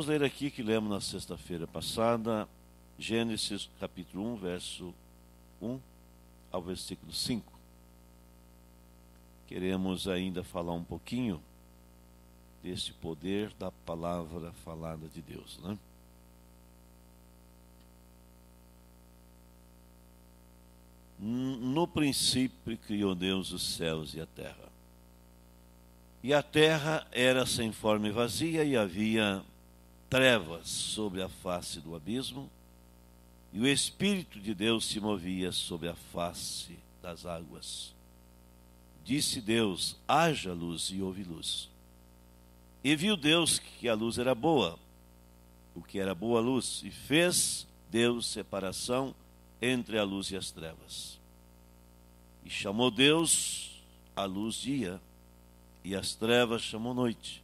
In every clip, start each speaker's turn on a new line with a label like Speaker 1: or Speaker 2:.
Speaker 1: Vamos ler aqui que lemos na sexta-feira passada, Gênesis capítulo 1, verso 1 ao versículo 5. Queremos ainda falar um pouquinho desse poder da palavra falada de Deus, né? No princípio criou Deus os céus e a terra. E a terra era sem forma e vazia, e havia trevas sobre a face do abismo, e o Espírito de Deus se movia sobre a face das águas. Disse Deus: haja luz, e houve luz. E viu Deus que a luz era boa, o que era boa luz, e fez Deus separação entre a luz e as trevas. E chamou Deus a luz dia, e as trevas chamou noite.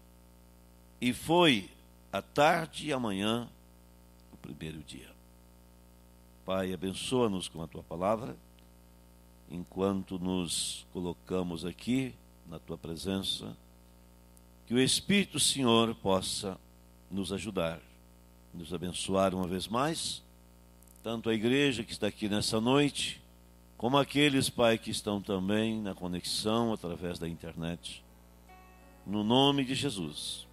Speaker 1: E foi a tarde e amanhã o primeiro dia. Pai, abençoa-nos com a tua palavra, enquanto nos colocamos aqui na tua presença, que o Espírito Senhor possa nos ajudar, nos abençoar uma vez mais, tanto a igreja que está aqui nessa noite, como aqueles, Pai, que estão também na conexão através da internet. No nome de Jesus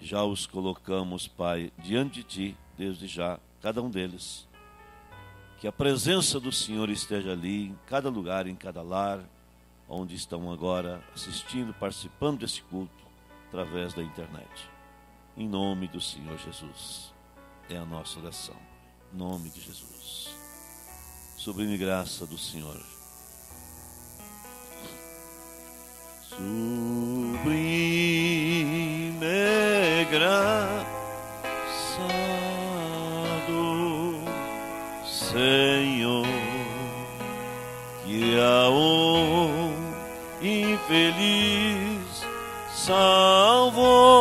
Speaker 1: já os colocamos, Pai, diante de Ti, desde já, cada um deles. Que a presença do Senhor esteja ali, em cada lugar, em cada lar, onde estão agora assistindo, participando desse culto, através da internet. Em nome do Senhor Jesus, é a nossa oração. Em nome de Jesus. Sublime graça do Senhor. Sublime desgraçado
Speaker 2: Senhor que um infeliz salvou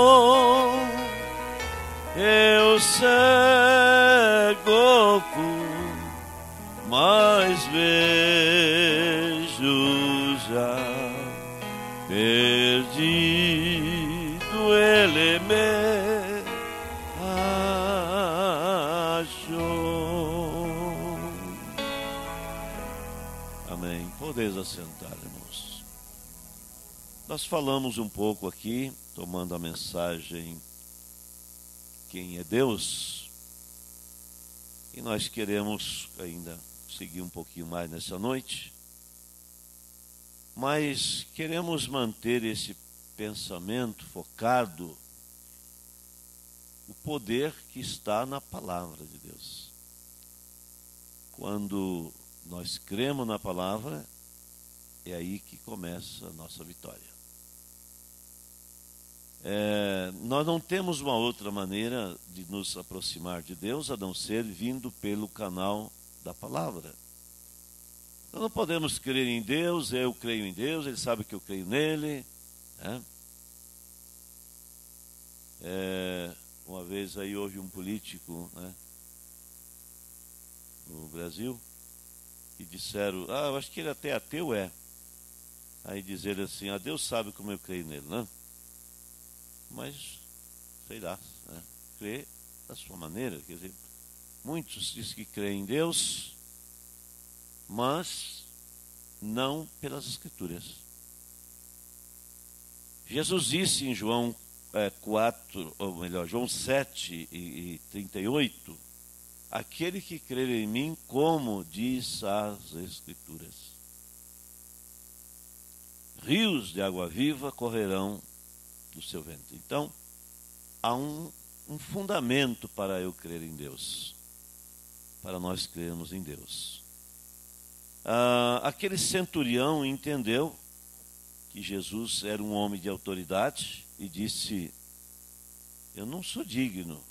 Speaker 1: assentar, irmãos. Nós falamos um pouco aqui, tomando a mensagem Quem é Deus, e nós queremos ainda seguir um pouquinho mais nessa noite, mas queremos manter esse pensamento focado o poder que está na palavra de Deus. Quando nós cremos na palavra, é aí que começa a nossa vitória. É, nós não temos uma outra maneira de nos aproximar de Deus a não ser vindo pelo canal da palavra. Nós não podemos crer em Deus, eu creio em Deus, Ele sabe que eu creio nele. Né? É, uma vez aí houve um político né, no Brasil que disseram, ah, eu acho que ele até ateu é aí dizer assim, ah, Deus sabe como eu creio nele, né? Mas, sei lá, né? crê da sua maneira. Quer dizer, muitos dizem que creem em Deus, mas não pelas Escrituras. Jesus disse em João 4, é, ou melhor, João 7 e, e 38, aquele que crer em mim, como diz as Escrituras rios de água viva correrão do seu ventre. Então, há um, um fundamento para eu crer em Deus, para nós crermos em Deus. Ah, aquele centurião entendeu que Jesus era um homem de autoridade e disse: Eu não sou digno,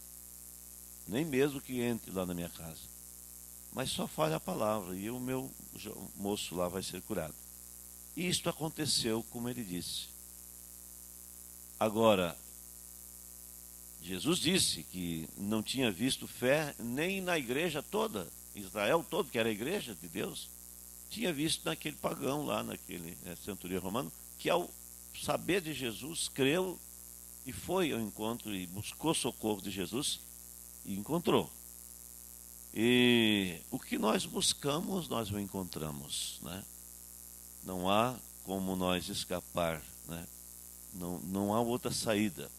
Speaker 1: nem mesmo que entre lá na minha casa, mas só fale a palavra e o meu moço lá vai ser curado. E isto aconteceu, como ele disse. Agora, Jesus disse que não tinha visto fé nem na igreja toda, Israel todo, que era a igreja de Deus, tinha visto naquele pagão lá, naquele é, centurião romano, que ao saber de Jesus, creu e foi ao encontro e buscou socorro de Jesus e encontrou. E o que nós buscamos, nós o encontramos, né? Não há como nós escapar, né? não, não há outra saída.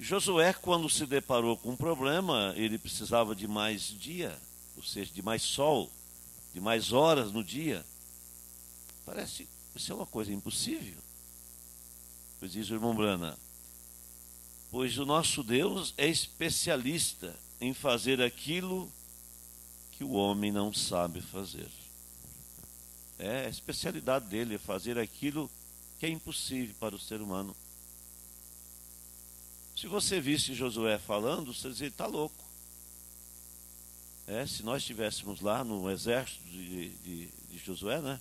Speaker 1: Josué, quando se deparou com um problema, ele precisava de mais dia, ou seja, de mais sol, de mais horas no dia. Parece isso é uma coisa impossível. Pois diz o irmão Brana, pois o nosso Deus é especialista em fazer aquilo que o homem não sabe fazer. É a especialidade dele, é fazer aquilo que é impossível para o ser humano. Se você visse Josué falando, você dizia, está louco. É, se nós estivéssemos lá no exército de, de, de Josué, né?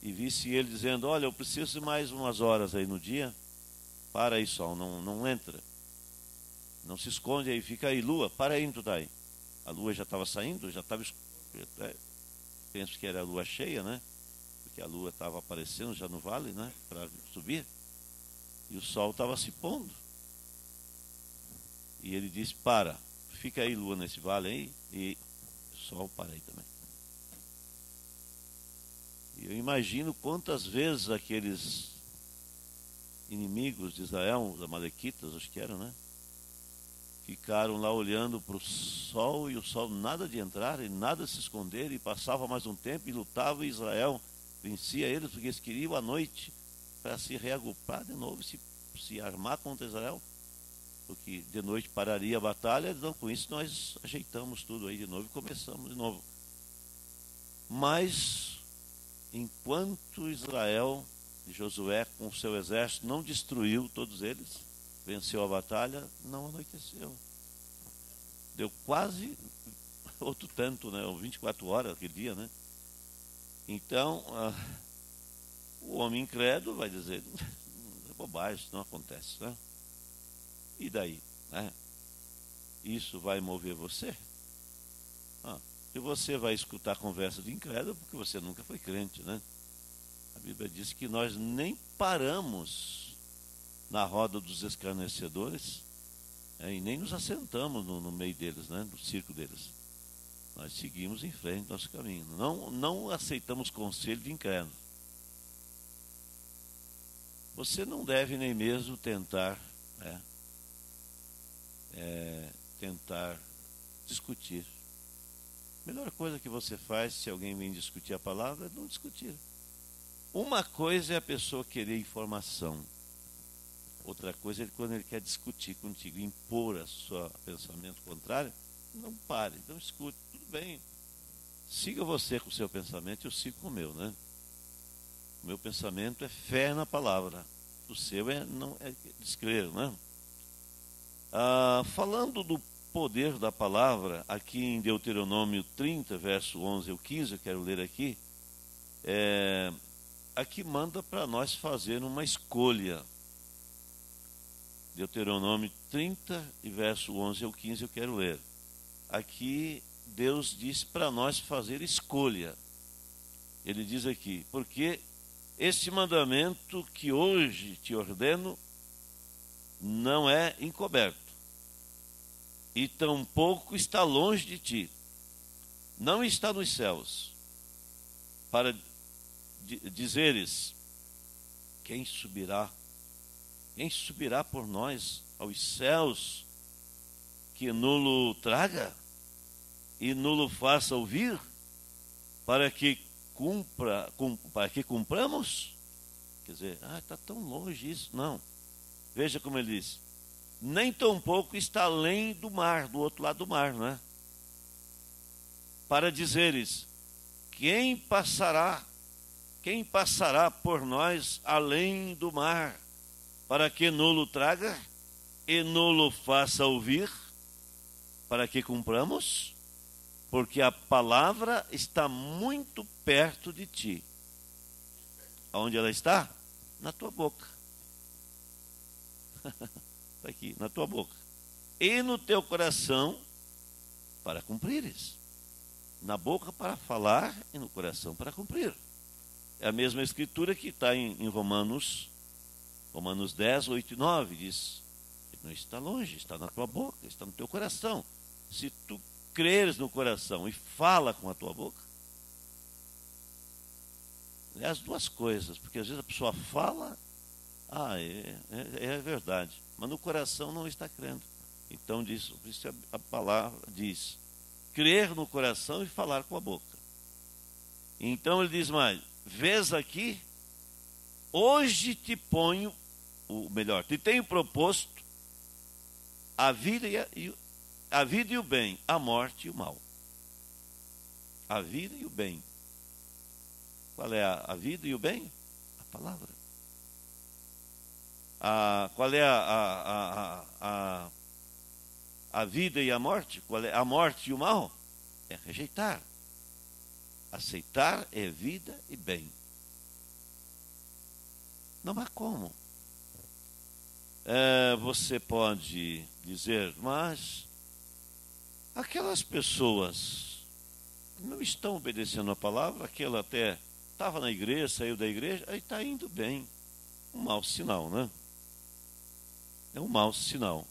Speaker 1: E visse ele dizendo, olha, eu preciso de mais umas horas aí no dia, para aí sol, não, não entra. Não se esconde aí, fica aí, lua, para aí onde tá aí. A lua já estava saindo, já estava. É, penso que era a lua cheia, né? Porque a lua estava aparecendo já no vale, né? Para subir. E o sol estava se pondo. E ele disse: Para, fica aí, lua, nesse vale aí. E o sol, aí também. E eu imagino quantas vezes aqueles inimigos de Israel, os Amalequitas, acho que eram, né? ficaram lá olhando para o sol e o sol nada de entrar e nada de se esconder e passava mais um tempo e lutava e Israel vencia eles porque eles queriam a noite para se reagrupar de novo se se armar contra Israel porque de noite pararia a batalha então com isso nós ajeitamos tudo aí de novo e começamos de novo mas enquanto Israel Josué com o seu exército não destruiu todos eles venceu a batalha, não anoiteceu. Deu quase outro tanto, né? 24 horas aquele dia, né? Então, ah, o homem incrédulo vai dizer, é bobagem, isso não acontece, né? E daí, né? Isso vai mover você? Ah, e você vai escutar conversa de incrédulo porque você nunca foi crente, né? A Bíblia diz que nós nem paramos na roda dos escarnecedores é, e nem nos assentamos no, no, meio deles, né, no circo deles. Nós seguimos em frente nosso caminho. Não, não aceitamos conselho de incrédulo. Você não deve nem mesmo tentar, né, é, tentar discutir. A melhor coisa que você faz se alguém vem discutir a palavra é não discutir. Uma coisa é a pessoa querer informação, Outra coisa é quando ele quer discutir contigo, impor o seu pensamento contrário, não pare, não escute, tudo bem. Siga você com o seu pensamento, eu sigo com o meu, né? O meu pensamento é fé na palavra, o seu é não é descrever, né? Ah, falando do poder da palavra, aqui em Deuteronômio 30, verso 11 ao 15, eu quero ler aqui, é, aqui manda para nós fazer uma escolha. Deuteronômio 30 e verso 11 ao 15 eu quero ler. Aqui Deus disse para nós fazer escolha. Ele diz aqui: "Porque este mandamento que hoje te ordeno não é encoberto, e tampouco está longe de ti. Não está nos céus, para dizeres: quem subirá quem subirá por nós aos céus que nulo traga e nulo faça ouvir para que cumpra, cum, para que cumpramos? Quer dizer, ah, está tão longe isso. Não. Veja como ele diz. Nem tampouco está além do mar, do outro lado do mar, não é? Para dizeres, quem passará, quem passará por nós além do mar? para que nulo traga e nulo faça ouvir, para que cumpramos, porque a palavra está muito perto de ti. Aonde ela está? Na tua boca. está aqui, na tua boca. E no teu coração, para cumprires. Na boca para falar e no coração para cumprir. É a mesma escritura que está em, em Romanos Romanos 10, 8 e 9 diz: Não está longe, está na tua boca, está no teu coração. Se tu creres no coração e fala com a tua boca. É as duas coisas, porque às vezes a pessoa fala, ah, é, é, é verdade, mas no coração não está crendo. Então, diz, isso a palavra diz: crer no coração e falar com a boca. Então ele diz mais: vês aqui Hoje te ponho, o melhor, te tenho proposto a vida e, a vida e o bem, a morte e o mal. A vida e o bem. Qual é a, a vida e o bem? A palavra. A, qual é a, a, a, a, vida e a morte? Qual é a morte e o mal? É rejeitar. Aceitar é vida e bem. Não mas como. É, você pode dizer, mas aquelas pessoas não estão obedecendo a palavra, aquela até estava na igreja, saiu da igreja, aí está indo bem. Um mau sinal, né? É um mau sinal.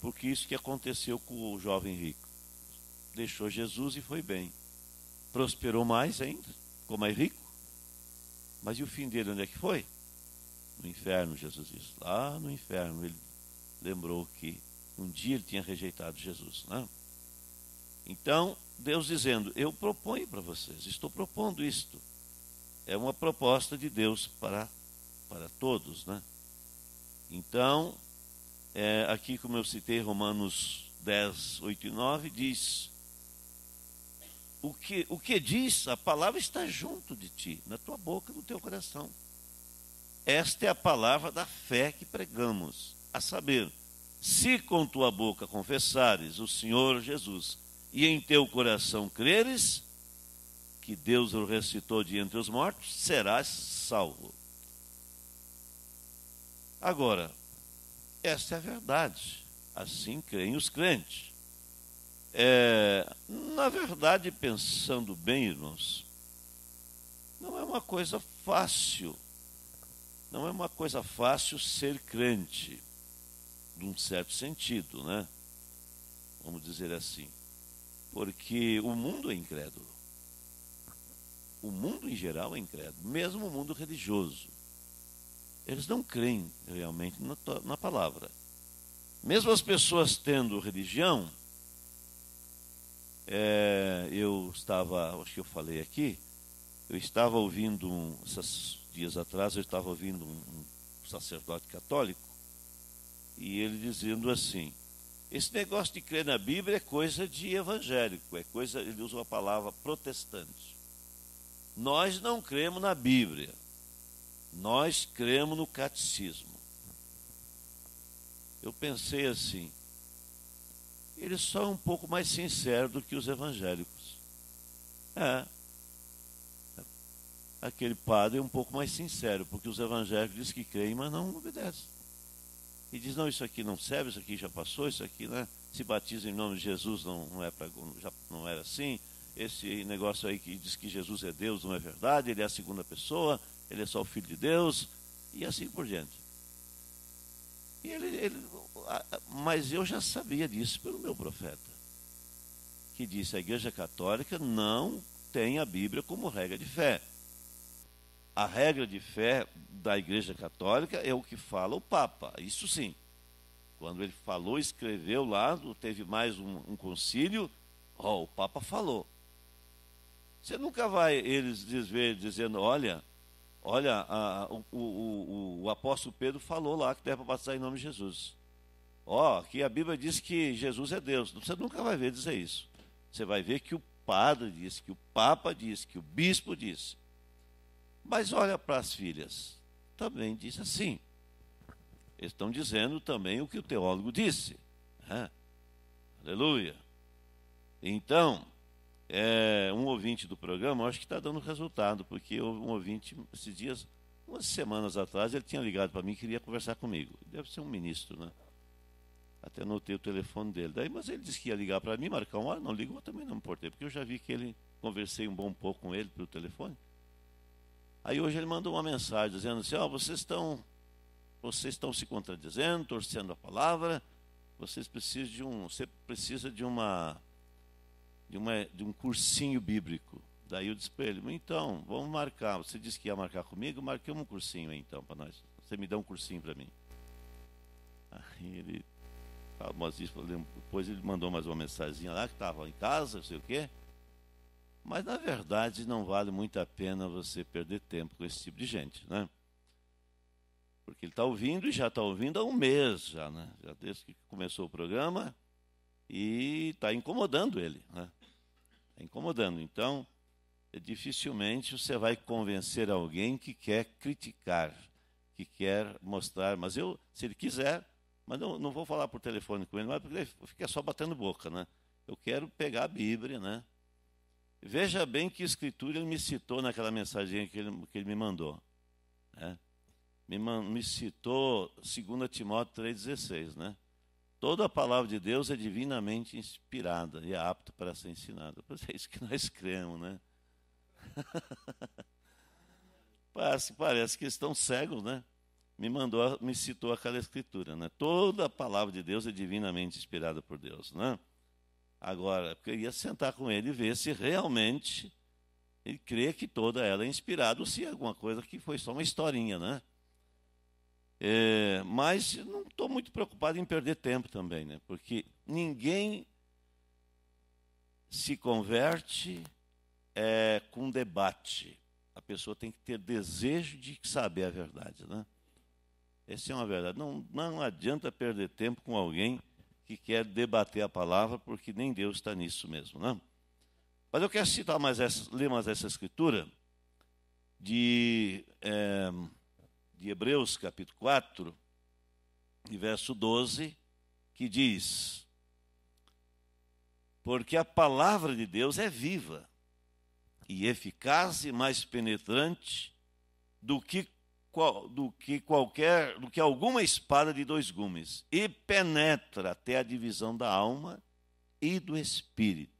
Speaker 1: Porque isso que aconteceu com o jovem rico. Deixou Jesus e foi bem. Prosperou mais ainda, ficou mais rico. Mas e o fim dele, onde é que foi? No inferno, Jesus disse. Lá no inferno, ele lembrou que um dia ele tinha rejeitado Jesus. Né? Então, Deus dizendo: Eu proponho para vocês, estou propondo isto. É uma proposta de Deus para, para todos. Né? Então, é, aqui, como eu citei, Romanos 10, 8 e 9, diz o que, o que diz, a palavra está junto de ti, na tua boca, no teu coração. Esta é a palavra da fé que pregamos, a saber, se com tua boca confessares o Senhor Jesus e em teu coração creres que Deus o ressuscitou de entre os mortos, serás salvo. Agora, esta é a verdade, assim creem os crentes. É, na verdade, pensando bem, irmãos, não é uma coisa fácil. Não é uma coisa fácil ser crente, num certo sentido, né? Vamos dizer assim. Porque o mundo é incrédulo. O mundo em geral é incrédulo, mesmo o mundo religioso. Eles não creem realmente na, na palavra. Mesmo as pessoas tendo religião, é, eu estava, acho que eu falei aqui, eu estava ouvindo, um, esses dias atrás, eu estava ouvindo um, um sacerdote católico, e ele dizendo assim, esse negócio de crer na Bíblia é coisa de evangélico, é coisa, ele usa uma palavra protestante. Nós não cremos na Bíblia, nós cremos no catecismo. Eu pensei assim, ele só é um pouco mais sincero do que os evangélicos. É. Aquele padre é um pouco mais sincero, porque os evangélicos dizem que creem, mas não obedecem. E diz, não, isso aqui não serve, isso aqui já passou, isso aqui, né? Se batiza em nome de Jesus não, não é pra, já não era assim. Esse negócio aí que diz que Jesus é Deus não é verdade, ele é a segunda pessoa, ele é só o Filho de Deus, e assim por diante. E ele, ele, mas eu já sabia disso pelo meu profeta, que disse: a Igreja Católica não tem a Bíblia como regra de fé. A regra de fé da Igreja Católica é o que fala o Papa, isso sim. Quando ele falou, escreveu lá, teve mais um, um concílio, ó, o Papa falou. Você nunca vai eles dizer, dizendo, olha, Olha, a, o, o, o, apóstolo Pedro falou lá que deve batizar em nome de Jesus. Ó, oh, a Bíblia diz que Jesus é Deus. Você nunca vai ver dizer isso. Você vai ver que o padre disse, que o papa disse, que o bispo disse. Mas olha para as filhas. Também diz assim. Eles estão dizendo também o que o teólogo disse. Né? Aleluia. Então, é, um ouvinte do programa, acho que está dando resultado, porque um ouvinte, esses dias, umas semanas atrás, ele tinha ligado para mim e queria conversar comigo. Deve ser um ministro, né? Até notei o telefone dele. Daí, mas ele disse que ia ligar para mim, marcar ah, uma hora, não ligou, eu também não me importei, porque eu já vi que ele, conversei um bom pouco com ele pelo telefone. Aí hoje ele mandou uma mensagem dizendo assim, ó, oh, vocês estão vocês estão se contradizendo, torcendo a palavra, vocês precisam de um, você precisa de uma de, uma, de um cursinho bíblico. Daí eu disse para ele, então, vamos marcar. Você disse que ia marcar comigo, marquei um cursinho aí, então para nós. Você me dá um cursinho para mim. Aí ele, depois ele mandou mais uma mensagenzinha lá que estava em casa, não sei o quê. Mas na verdade não vale muito a pena você perder tempo com esse tipo de gente, né? Porque ele está ouvindo e já está ouvindo há um mês já, né? Já desde que começou o programa e está incomodando ele, né? Está incomodando. Então, dificilmente você vai convencer alguém que quer criticar, que quer mostrar. Mas eu, se ele quiser, mas não, não vou falar por telefone com ele, mas porque ele fica só batendo boca, né? Eu quero pegar a Bíblia, né? Veja bem que escritura ele me citou naquela mensagem que ele, que ele me mandou. Né? Me, me citou 2 Timóteo 3,16, né? Toda a palavra de Deus é divinamente inspirada e é apta para ser ensinada. Pois é isso que nós cremos, né? parece, parece que estão cegos, né? Me mandou, me citou aquela escritura, né? Toda a palavra de Deus é divinamente inspirada por Deus, né? Agora, eu queria sentar com ele e ver se realmente ele crê que toda ela é inspirada ou se é alguma coisa que foi só uma historinha, né? É, mas não estou muito preocupado em perder tempo também, né? porque ninguém se converte é, com debate. A pessoa tem que ter desejo de saber a verdade. Né? Essa é uma verdade. Não, não adianta perder tempo com alguém que quer debater a palavra, porque nem Deus está nisso mesmo. Né? Mas eu quero citar mais essa, ler mais essa escritura de. É, de Hebreus, capítulo 4, e verso 12, que diz: Porque a palavra de Deus é viva e eficaz e mais penetrante do que, qual, do que qualquer, do que alguma espada de dois gumes, e penetra até a divisão da alma e do espírito.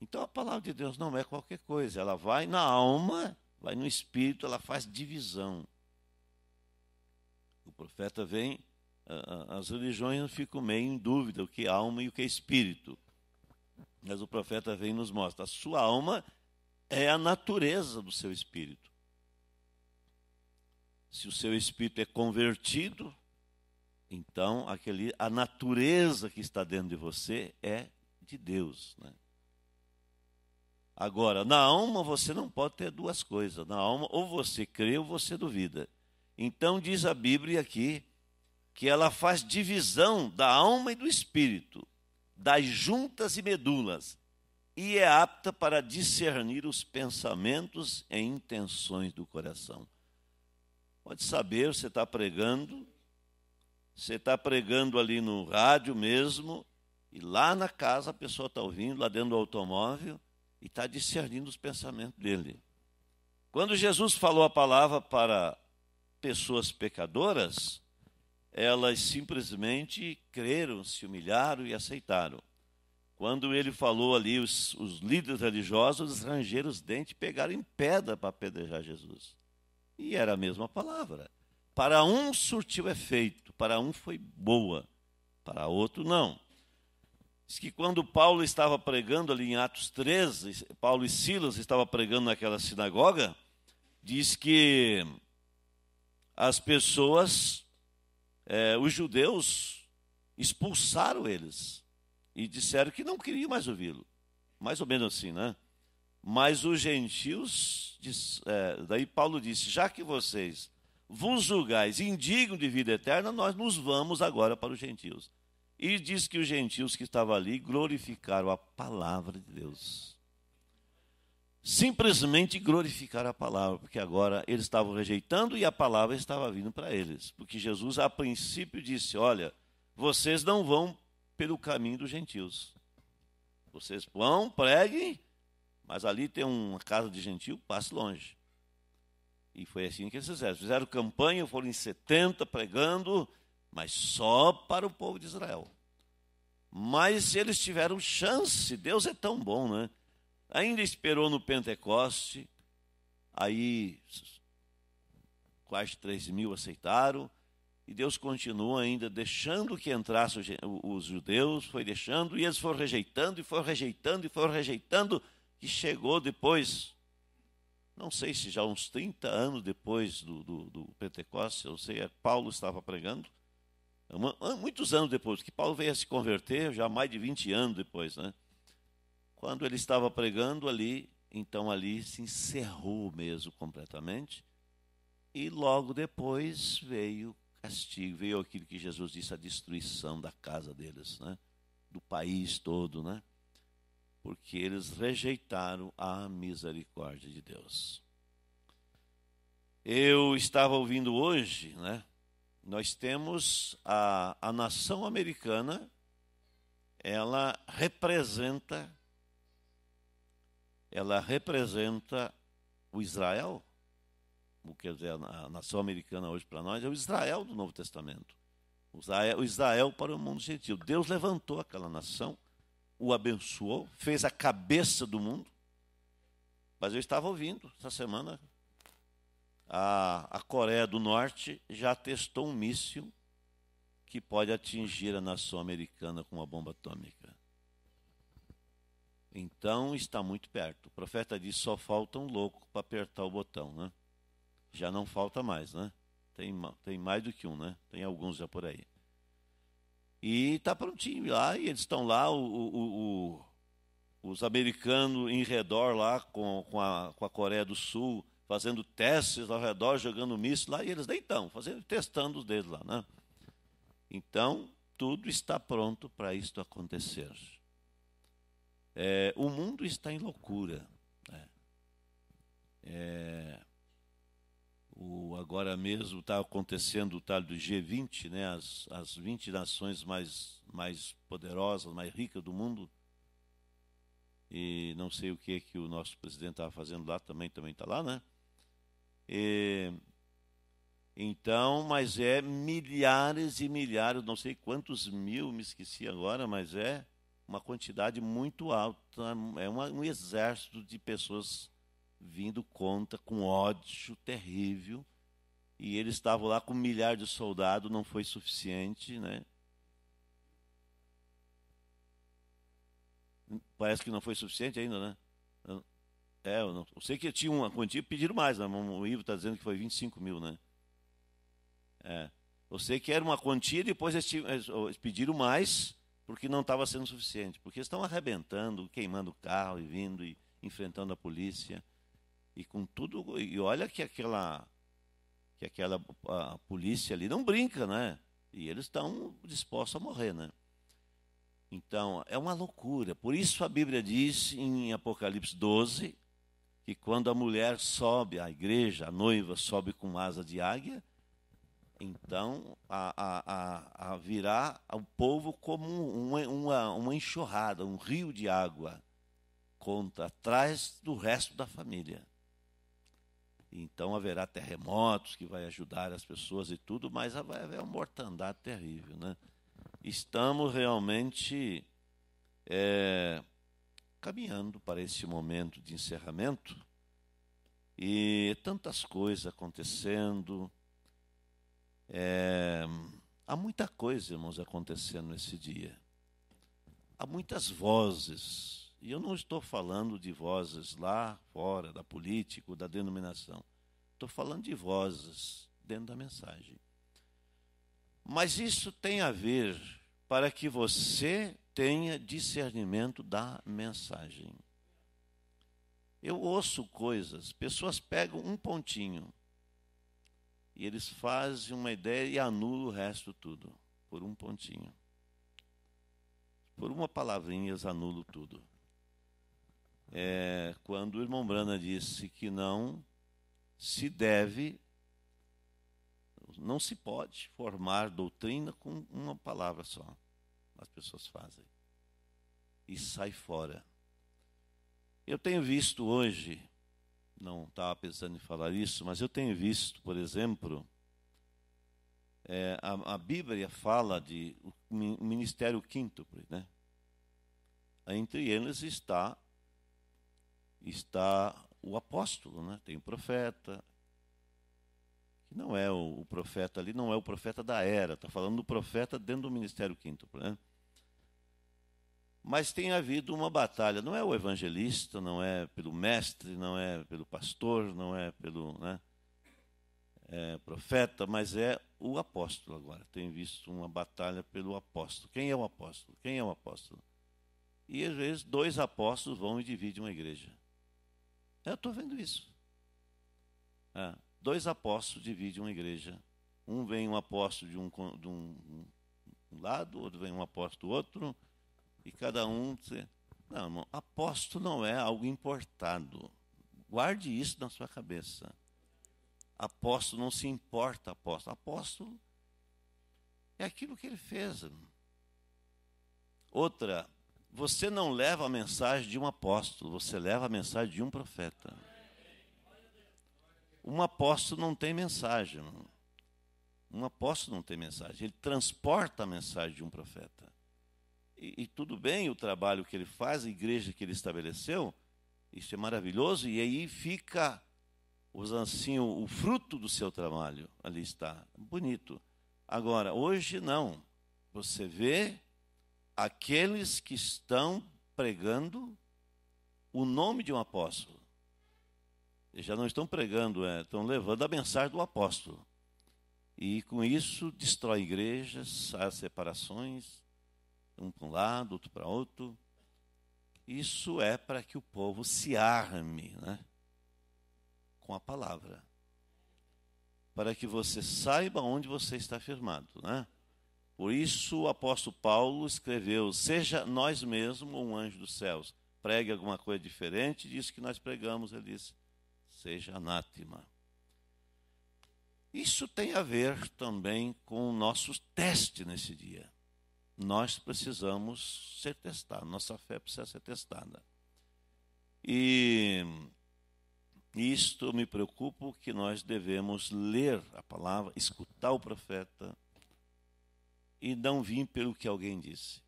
Speaker 1: Então a palavra de Deus não é qualquer coisa, ela vai na alma vai no espírito, ela faz divisão. O profeta vem, as religiões não ficam meio em dúvida o que é alma e o que é espírito. Mas o profeta vem e nos mostra: a sua alma é a natureza do seu espírito. Se o seu espírito é convertido, então aquele, a natureza que está dentro de você é de Deus. Né? Agora, na alma você não pode ter duas coisas. Na alma, ou você crê ou você duvida. Então, diz a Bíblia aqui que ela faz divisão da alma e do espírito, das juntas e medulas, e é apta para discernir os pensamentos e intenções do coração. Pode saber, você está pregando, você está pregando ali no rádio mesmo, e lá na casa a pessoa está ouvindo, lá dentro do automóvel, e está discernindo os pensamentos dele. Quando Jesus falou a palavra para pessoas pecadoras, elas simplesmente creram, se humilharam e aceitaram. Quando ele falou ali, os, os líderes religiosos os os dentes pegaram em pedra para apedrejar Jesus. E era a mesma palavra. Para um surtiu efeito, para um foi boa, para outro não. Diz que quando Paulo estava pregando ali em Atos 13, Paulo e Silas estavam pregando naquela sinagoga, diz que as pessoas, é, os judeus, expulsaram eles e disseram que não queriam mais ouvi-lo. Mais ou menos assim, né? Mas os gentios, diz, é, daí Paulo disse: já que vocês vos julgais indignos de vida eterna, nós nos vamos agora para os gentios. E diz que os gentios que estavam ali glorificaram a palavra de Deus. Simplesmente glorificaram a palavra, porque agora eles estavam rejeitando e a palavra estava vindo para eles. Porque Jesus, a princípio, disse: Olha, vocês não vão pelo caminho dos gentios. Vocês vão, preguem, mas ali tem uma casa de gentio, passe longe. E foi assim que eles fizeram. Fizeram campanha, foram em 70 pregando, mas só para o povo de Israel mas eles tiveram chance. Deus é tão bom, né? Ainda esperou no Pentecoste, aí quase 3 mil aceitaram, e Deus continua ainda deixando que entrassem os judeus, foi deixando, e eles foram rejeitando, e foram rejeitando, e foram rejeitando, e chegou depois, não sei se já uns 30 anos depois do, do, do eu sei, é, Paulo estava pregando, muitos anos depois, que Paulo veio a se converter, já mais de 20 anos depois, né? Quando ele estava pregando ali, então ali se encerrou mesmo completamente. E logo depois veio castigo, veio aquilo que Jesus disse, a destruição da casa deles, né? Do país todo, né? Porque eles rejeitaram a misericórdia de Deus. Eu estava ouvindo hoje, né? nós temos a, a nação americana, ela representa, ela representa o Israel, o que dizer, a nação americana hoje para nós é o Israel do Novo Testamento. O Israel, o Israel para o mundo gentil. Deus levantou aquela nação, o abençoou, fez a cabeça do mundo. Mas eu estava ouvindo essa semana a, a Coreia do Norte já testou um míssil que pode atingir a nação americana com uma bomba atômica. Então está muito perto. O profeta diz: só falta um louco para apertar o botão, né? Já não falta mais, né? Tem, tem mais do que um, né? Tem alguns já por aí. E está prontinho lá, e eles estão lá, o, o, o, os americanos em redor lá com, com, a, com a Coreia do Sul fazendo testes ao redor, jogando mísseis lá, e eles nem estão, fazendo, testando os dedos lá. Né? Então, tudo está pronto para isto acontecer. É, o mundo está em loucura. Né? É, o, agora mesmo está acontecendo o tal do G20, né? as, as 20 nações mais, mais poderosas, mais ricas do mundo, e não sei o que é que o nosso presidente estava fazendo lá, também também está lá, né? E, então, mas é milhares e milhares, não sei quantos mil, me esqueci agora, mas é uma quantidade muito alta, é uma, um exército de pessoas vindo conta com ódio terrível. E eles estavam lá com milhares milhar de soldados, não foi suficiente, né? Parece que não foi suficiente ainda, né? É, eu, não, eu sei que tinha uma quantia e pediram mais, né? o Ivo está dizendo que foi 25 mil, né? É. Eu sei que era uma quantia e depois eles, eles pediram mais porque não estava sendo suficiente. Porque eles estão arrebentando, queimando o carro e vindo e enfrentando a polícia. E com tudo. E olha que aquela. Que aquela a polícia ali não brinca, né? E eles estão dispostos a morrer, né? Então, é uma loucura. Por isso a Bíblia diz em Apocalipse 12, que quando a mulher sobe à igreja, a noiva sobe com asa de águia, então a, a, a, virá ao povo como uma, uma, uma enxurrada, um rio de água, conta atrás do resto da família. Então haverá terremotos que vai ajudar as pessoas e tudo, mas vai haver uma mortandade terrível. Né? Estamos realmente. É, caminhando para esse momento de encerramento e tantas coisas acontecendo. É, há muita coisa, irmãos, acontecendo nesse dia. Há muitas vozes, e eu não estou falando de vozes lá fora, da política, da denominação. Estou falando de vozes dentro da mensagem. Mas isso tem a ver para que você tenha discernimento da mensagem. Eu ouço coisas, pessoas pegam um pontinho e eles fazem uma ideia e anulam o resto tudo, por um pontinho. Por uma palavrinha, eles anulam tudo. É, quando o irmão Brana disse que não se deve, não se pode formar doutrina com uma palavra só as pessoas fazem. E sai fora. Eu tenho visto hoje, não estava pensando em falar isso, mas eu tenho visto, por exemplo, é, a, a, Bíblia fala de o ministério quíntuple, né? Entre eles está está o apóstolo, né? Tem o profeta, não é o, o, profeta ali, não é o profeta da era, está falando do profeta dentro do ministério quinto, Né? Mas tem havido uma batalha, não é o evangelista, não é pelo mestre, não é pelo pastor, não é pelo né, é, profeta, mas é o apóstolo agora. Tem visto uma batalha pelo apóstolo. Quem é o apóstolo? Quem é o apóstolo? E às vezes dois apóstolos vão e dividem uma igreja. Eu estou vendo isso. Ah, dois apóstolos dividem uma igreja. Um vem um apóstolo de um, de um, um lado, outro vem um apóstolo do outro, e cada um. Não, irmão, apóstolo não é algo importado. Guarde isso na sua cabeça. Apóstolo não se importa, apóstolo. Apóstolo é aquilo que ele fez. Outra, você não leva a mensagem de um apóstolo, você leva a mensagem de um profeta. Um apóstolo não tem mensagem. Um apóstolo não tem mensagem. Ele transporta a mensagem de um profeta. E, e tudo bem o trabalho que ele faz, a igreja que ele estabeleceu, isso é maravilhoso, e aí fica assim, o, o fruto do seu trabalho ali está. Bonito. Agora, hoje não. Você vê aqueles que estão pregando o nome de um apóstolo já não estão pregando, é, estão levando a mensagem do apóstolo. E com isso destrói igrejas, há separações, um para um lado, outro para outro. Isso é para que o povo se arme né, com a palavra. Para que você saiba onde você está firmado. Né? Por isso o apóstolo Paulo escreveu: Seja nós mesmos um anjo dos céus. Pregue alguma coisa diferente disso que nós pregamos, ele disse seja anátema. Isso tem a ver também com o nosso teste nesse dia. Nós precisamos ser testados, nossa fé precisa ser testada. E isto me preocupa que nós devemos ler a palavra, escutar o profeta e não vir pelo que alguém disse.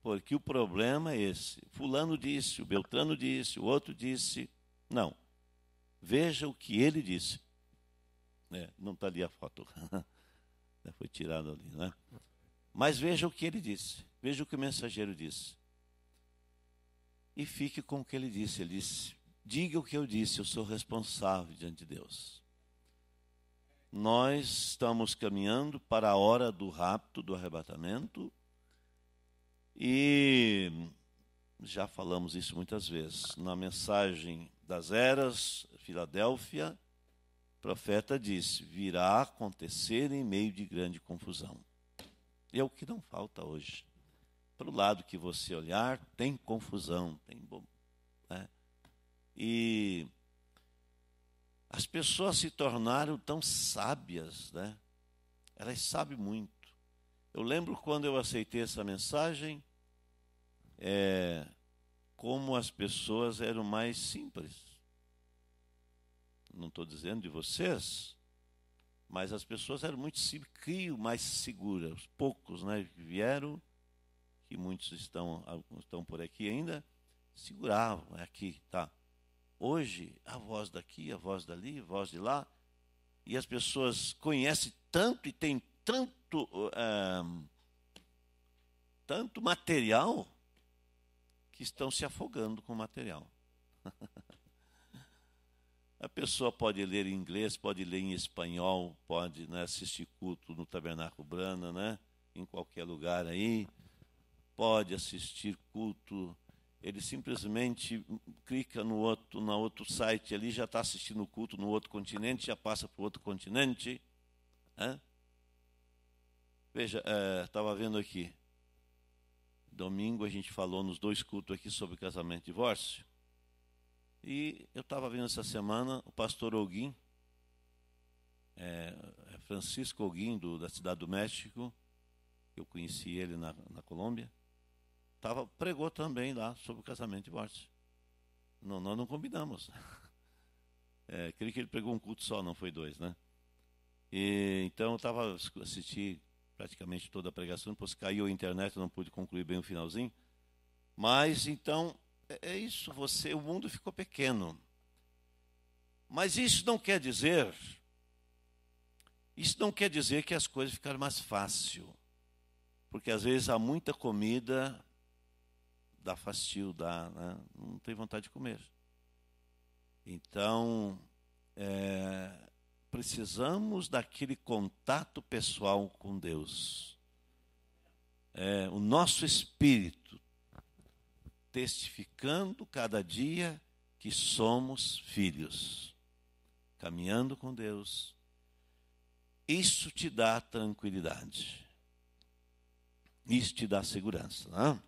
Speaker 1: Porque o problema é esse. Fulano disse, o Beltrano disse, o outro disse. Não. Veja o que ele disse. É, não está ali a foto. Foi tirado ali, né? Mas veja o que ele disse. Veja o que o mensageiro disse. E fique com o que ele disse. Ele disse: Diga o que eu disse, eu sou responsável diante de Deus. Nós estamos caminhando para a hora do rapto, do arrebatamento. E já falamos isso muitas vezes. Na mensagem das eras, Filadélfia, o profeta disse: virá acontecer em meio de grande confusão. E é o que não falta hoje. Para o lado que você olhar, tem confusão, tem né? E as pessoas se tornaram tão sábias, né? Elas sabem muito. Eu lembro quando eu aceitei essa mensagem, é, como as pessoas eram mais simples não estou dizendo de vocês, mas as pessoas eram muito criam mais seguras. poucos né, vieram, que muitos estão, estão por aqui ainda, seguravam, é aqui, tá? Hoje, a voz daqui, a voz dali, a voz de lá, e as pessoas conhecem tanto e têm tanto, tanto material que estão se afogando com o material. A pessoa pode ler em inglês, pode ler em espanhol, pode né, assistir culto no Tabernáculo Brana, né, em qualquer lugar aí, pode assistir culto. Ele simplesmente clica no outro, na outro site ali, já está assistindo o culto no outro continente, já passa para o outro continente. Né? Veja, estava eh, é, vendo aqui. Domingo a gente falou nos dois cultos aqui sobre casamento e divórcio. E eu estava vendo essa semana o pastor Oguim, é, é, Francisco Oguim, do, da cidade do México, eu conheci ele na, na Colômbia, tava, pregou também lá sobre o casamento e morte. Não, nós não combinamos. É, creio que ele pregou um culto só, não foi dois, né? E, então eu estava assistindo praticamente toda a pregação, depois caiu a internet, eu não pude concluir bem o finalzinho. Mas então é, é isso, você, o mundo ficou pequeno. Mas isso não quer dizer isso não quer dizer que as coisas ficaram mais fácil. Porque às vezes há muita comida dá fastio, dá, né? não tem vontade de comer. Então, é, precisamos daquele contato pessoal com Deus. É, o nosso espírito testificando cada dia que somos filhos, caminhando com Deus. Isso te dá tranquilidade. Isso te dá segurança. Não? Né?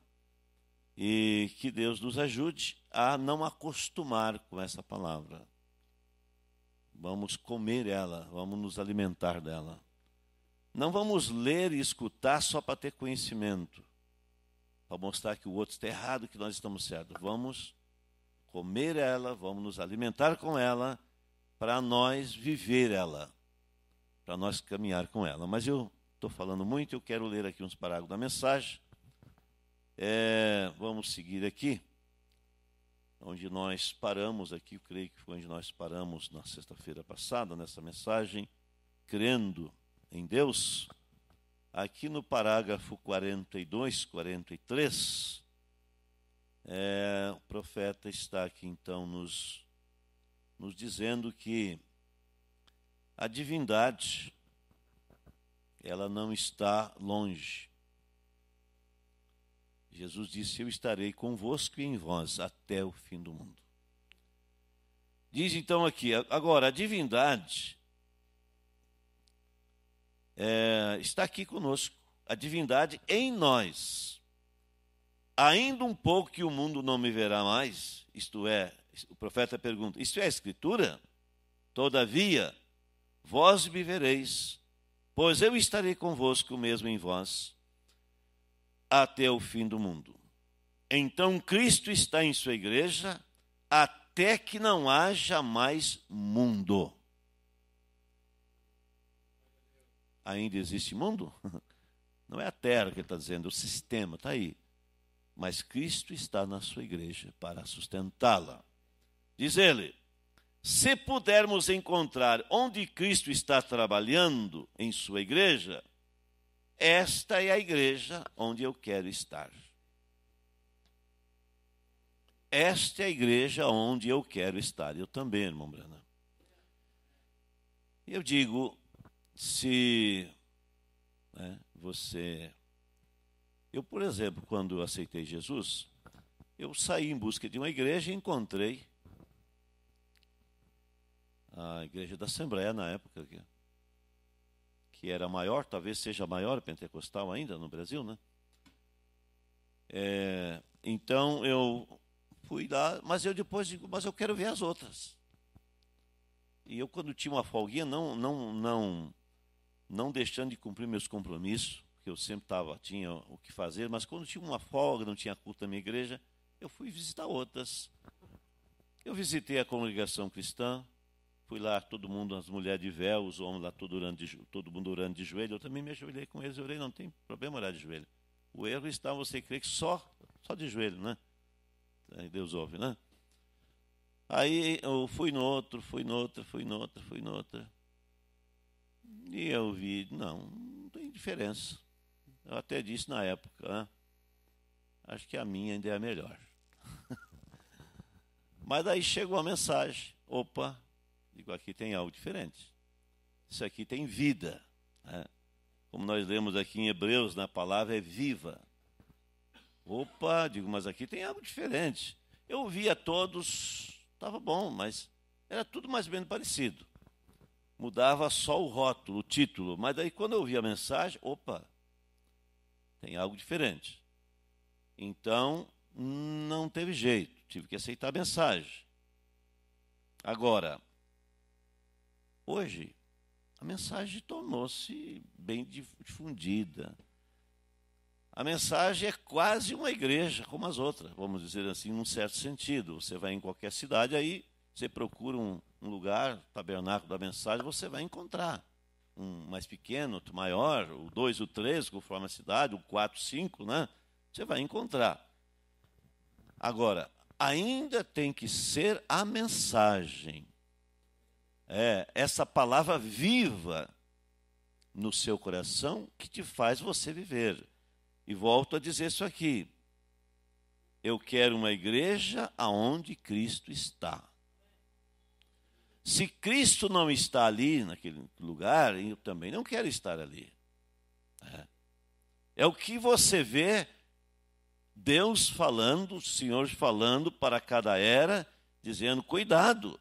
Speaker 1: E que Deus nos ajude a não acostumar com essa palavra. Vamos comer ela, vamos nos alimentar dela. Não vamos ler e escutar só para ter conhecimento para mostrar que o outro está errado, que nós estamos certos. Vamos comer ela, vamos nos alimentar com ela, para nós viver ela, para nós caminhar com ela. Mas eu estou falando muito, eu quero ler aqui uns parágrafos da mensagem. É, vamos seguir aqui. Onde nós paramos aqui, eu creio que foi onde nós paramos na sexta-feira passada, nessa mensagem, crendo em Deus. Aqui no parágrafo 42, 43, é, o profeta está aqui então nos, nos dizendo que a divindade ela não está longe. Jesus disse: Eu estarei convosco e em vós até o fim do mundo. Diz então aqui, agora, a divindade é, está aqui conosco, a divindade em nós. Ainda um pouco que o mundo não me verá mais, isto é, o profeta pergunta: Isto é a Escritura? Todavia, vós me vereis, pois eu estarei convosco mesmo em vós, até o fim do mundo. Então Cristo está em sua igreja até que não haja mais mundo. ainda existe mundo? Não é a terra que ele está dizendo, é o sistema, está aí. Mas Cristo está na sua igreja para sustentá-la. Diz ele: se pudermos encontrar onde Cristo está trabalhando em sua igreja, esta é a igreja onde eu quero estar. Esta é a igreja onde eu quero estar. Eu também, irmão Brana. Eu digo, se né, você. Eu, por exemplo, quando aceitei Jesus, eu saí em busca de uma igreja e encontrei a igreja da Assembleia na época, que, que era maior, talvez seja maior pentecostal ainda no Brasil, né? É, então eu fui lá, mas eu depois digo, mas eu quero ver as outras. E eu quando tinha uma folguinha não não não não deixando de cumprir meus compromissos, porque eu sempre tava, tinha o que fazer, mas quando tinha uma folga, não tinha culto na minha igreja, eu fui visitar outras. Eu visitei a congregação cristã, fui lá, todo mundo, as mulheres de véu, os homens lá, todo, orando de, todo mundo orando de joelho, eu também me ajoelhei com eles, eu orei, não tem problema orar de joelho. O erro está você crer que só, só de joelho, né? Aí Deus ouve, né? Aí eu fui no outro, fui no outro, fui no outro, fui no outro. E eu vi, não, não tem diferença. Eu até disse na época, né? acho que a minha ainda é a melhor. Mas daí chegou a mensagem, opa, digo, aqui tem algo diferente. Isso aqui tem vida. Né? Como nós lemos aqui em Hebreus, na palavra é viva. Opa, digo, mas aqui tem algo diferente. Eu via todos, estava bom, mas era tudo mais ou menos parecido mudava só o rótulo, o título. Mas daí quando eu ouvi a mensagem, opa, tem algo diferente. Então, não teve jeito, tive que aceitar a mensagem. Agora, hoje, a mensagem tornou-se bem difundida. A mensagem é quase uma igreja como as outras, vamos dizer assim, num certo sentido. Você vai em qualquer cidade aí, você procura um, um lugar, tabernáculo da mensagem, você vai encontrar. Um mais pequeno, outro maior, o dois, o três conforme a cidade, o quatro, cinco, né? Você vai encontrar. Agora, ainda tem que ser a mensagem. É, essa palavra viva no seu coração que te faz você viver. E volto a dizer isso aqui. Eu quero uma igreja aonde Cristo está. Se Cristo não está ali, naquele lugar, eu também não quero estar ali. É, é o que você vê Deus falando, o Senhor falando para cada era, dizendo: cuidado,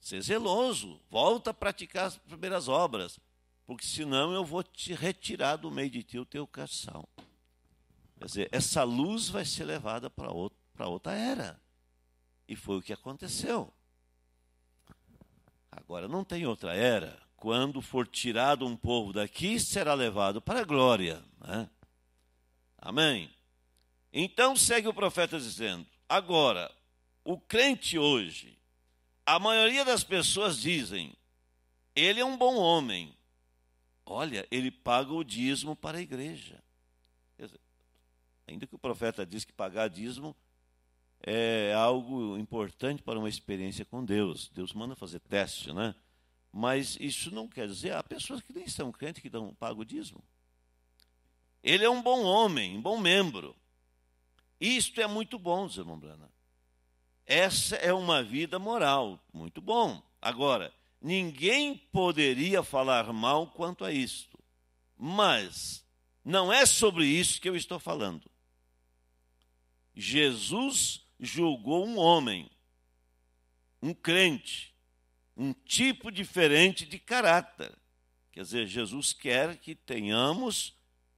Speaker 1: ser zeloso, volta a praticar as primeiras obras, porque senão eu vou te retirar do meio de ti o teu coração. Quer dizer, essa luz vai ser levada para outra era. E foi o que aconteceu. Agora, não tem outra era. Quando for tirado um povo daqui, será levado para a glória. Né? Amém? Então segue o profeta dizendo: agora, o crente hoje, a maioria das pessoas dizem, ele é um bom homem. Olha, ele paga o dízimo para a igreja. Dizer, ainda que o profeta diz que pagar dízimo é algo importante para uma experiência com Deus. Deus manda fazer teste, né? Mas isso não quer dizer, há pessoas que nem são crentes que dão pago dízimo. Ele é um bom homem, um bom membro. Isto é muito bom, Zé Mombrana. Essa é uma vida moral, muito bom. Agora, ninguém poderia falar mal quanto a isto. Mas não é sobre isso que eu estou falando. Jesus julgou um homem, um crente, um tipo diferente de caráter. Quer dizer, Jesus quer que tenhamos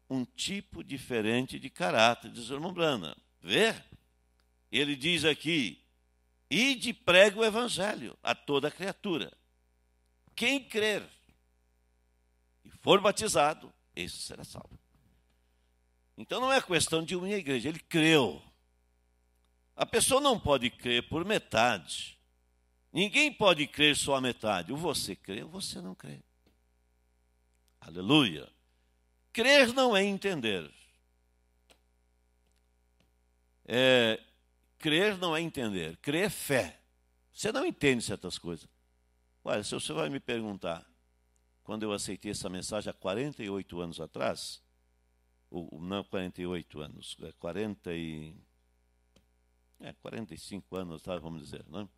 Speaker 1: um tipo diferente de caráter, diz o irmão Brana. Vê? Ele diz aqui: ide prega o evangelho a toda criatura. Quem crer e for batizado, esse será salvo. Então não é questão de unir a igreja, ele creu. A pessoa não pode crer por metade. Ninguém pode crer só a metade. Ou você crê, ou você não crê. Aleluia. Crer não é entender. É, crer não é entender. Crer é fé. Você não entende certas coisas. Olha, se você vai me perguntar, quando eu aceitei essa mensagem há 48 anos atrás, ou não 48 anos, 40 é e é, 45 anos, tá, vamos dizer, né?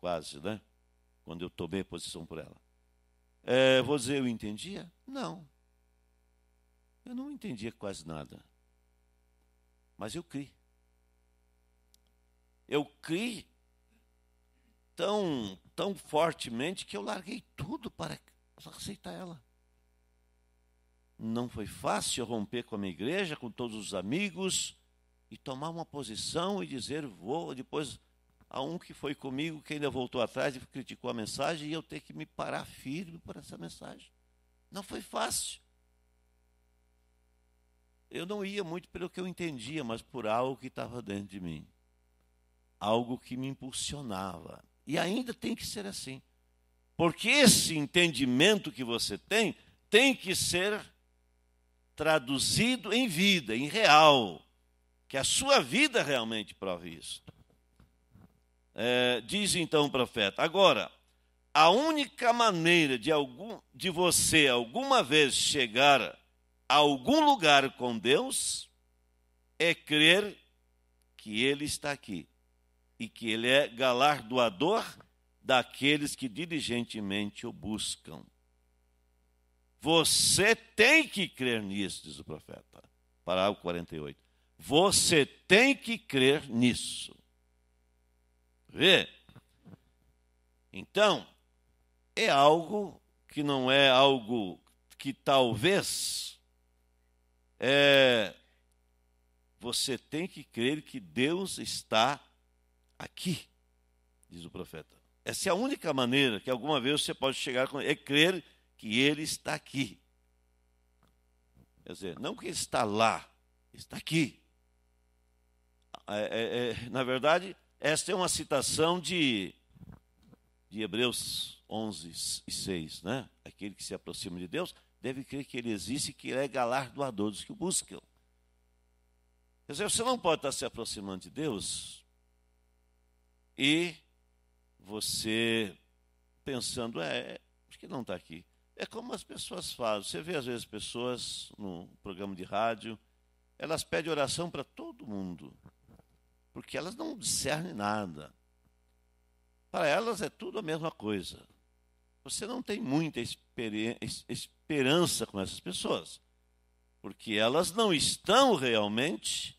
Speaker 1: quase, né? quando eu tomei posição por ela. É, vou dizer, eu entendia? Não. Eu não entendia quase nada. Mas eu criei. Eu criei tão, tão fortemente que eu larguei tudo para aceitar ela. Não foi fácil romper com a minha igreja, com todos os amigos, e tomar uma posição e dizer, vou, depois a um que foi comigo, que ainda voltou atrás e criticou a mensagem, e eu ter que me parar firme por essa mensagem. Não foi fácil. Eu não ia muito pelo que eu entendia, mas por algo que estava dentro de mim. Algo que me impulsionava. E ainda tem que ser assim. Porque esse entendimento que você tem tem que ser traduzido em vida, em real que a sua vida realmente prove isso. É, diz então o profeta: agora, a única maneira de, algum, de você alguma vez chegar a algum lugar com Deus é crer que Ele está aqui e que Ele é galardoador daqueles que diligentemente o buscam. Você tem que crer nisso, diz o profeta. Parágrafo 48. Você tem que crer nisso. Vê? Então, é algo que não é algo que talvez é, você tem que crer que Deus está aqui, diz o profeta. Essa é a única maneira que alguma vez você pode chegar com é crer que ele está aqui. Quer dizer, não que ele está lá, está aqui. É, é, é, na verdade, esta é uma citação de, de Hebreus 11 e 6, né? Aquele que se aproxima de Deus deve crer que ele existe e que ele é galardoador dos que o buscam. Quer dizer, você não pode estar se aproximando de Deus e você pensando, é, acho que não está aqui. É como as pessoas fazem. Você vê, às vezes, pessoas no programa de rádio, elas pedem oração para todo mundo porque elas não discernem nada. Para elas é tudo a mesma coisa. Você não tem muita esperança com essas pessoas, porque elas não estão realmente,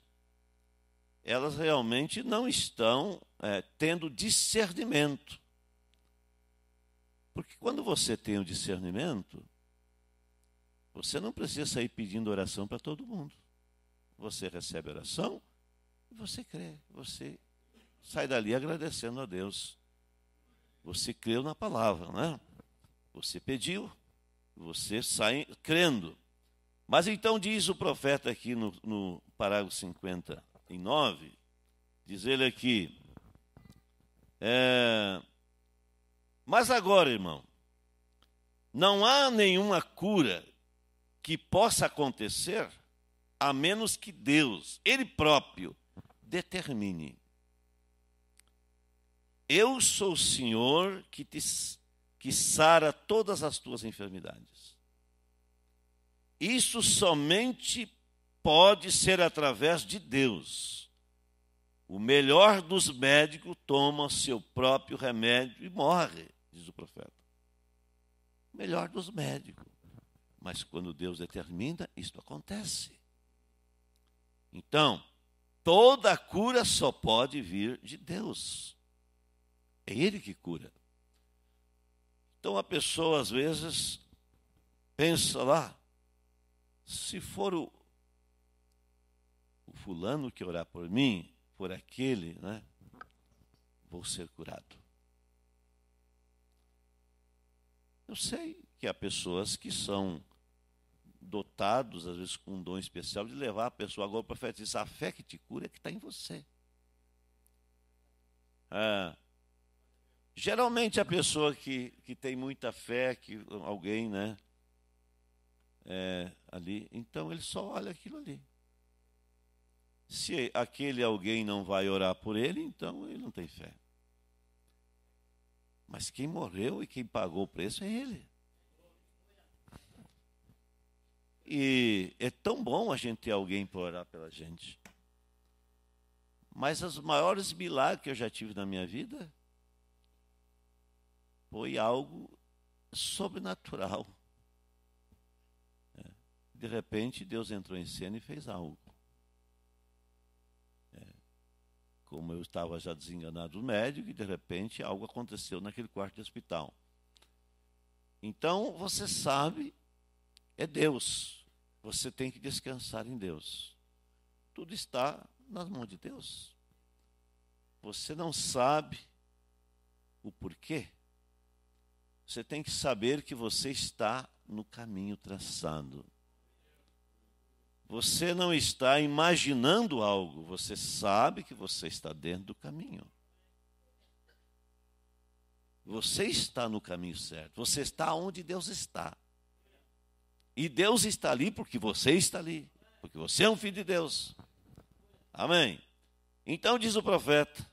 Speaker 1: elas realmente não estão é, tendo discernimento. Porque quando você tem o discernimento, você não precisa sair pedindo oração para todo mundo. Você recebe oração, você crê, você sai dali agradecendo a Deus. Você creu na palavra, né? Você pediu, você sai crendo. Mas então diz o profeta aqui no, no parágrafo 59, diz ele aqui, é, mas agora, irmão, não há nenhuma cura que possa acontecer a menos que Deus, Ele próprio, determine. Eu sou o Senhor que te que sara todas as tuas enfermidades. Isso somente pode ser através de Deus. O melhor dos médicos toma seu próprio remédio e morre, diz o profeta. O melhor dos médicos. Mas quando Deus determina, isso acontece. Então, Toda cura só pode vir de Deus. É Ele que cura. Então a pessoa, às vezes, pensa lá, se for o, o fulano que orar por mim, por aquele, né, vou ser curado. Eu sei que há pessoas que são dotados, às vezes com um dom especial, de levar a pessoa agora para a Diz, a fé que te cura é que está em você. Ah, geralmente a pessoa que, que tem muita fé, que alguém, né? É, ali, então ele só olha aquilo ali. Se aquele alguém não vai orar por ele, então ele não tem fé. Mas quem morreu e quem pagou o preço é ele. E é tão bom a gente ter alguém para orar pela gente. Mas os maiores milagres que eu já tive na minha vida foi algo sobrenatural. É. De repente, Deus entrou em cena e fez algo. É. Como eu estava já desenganado do médico, e de repente algo aconteceu naquele quarto de hospital. Então, você sabe é Deus. Você tem que descansar em Deus. Tudo está nas mãos de Deus. Você não sabe o porquê. Você tem que saber que você está no caminho traçado. Você não está imaginando algo, você sabe que você está dentro do caminho. Você está no caminho certo, você está onde Deus está. E Deus está ali porque você está ali, porque você é um filho de Deus. Amém. Então diz o profeta: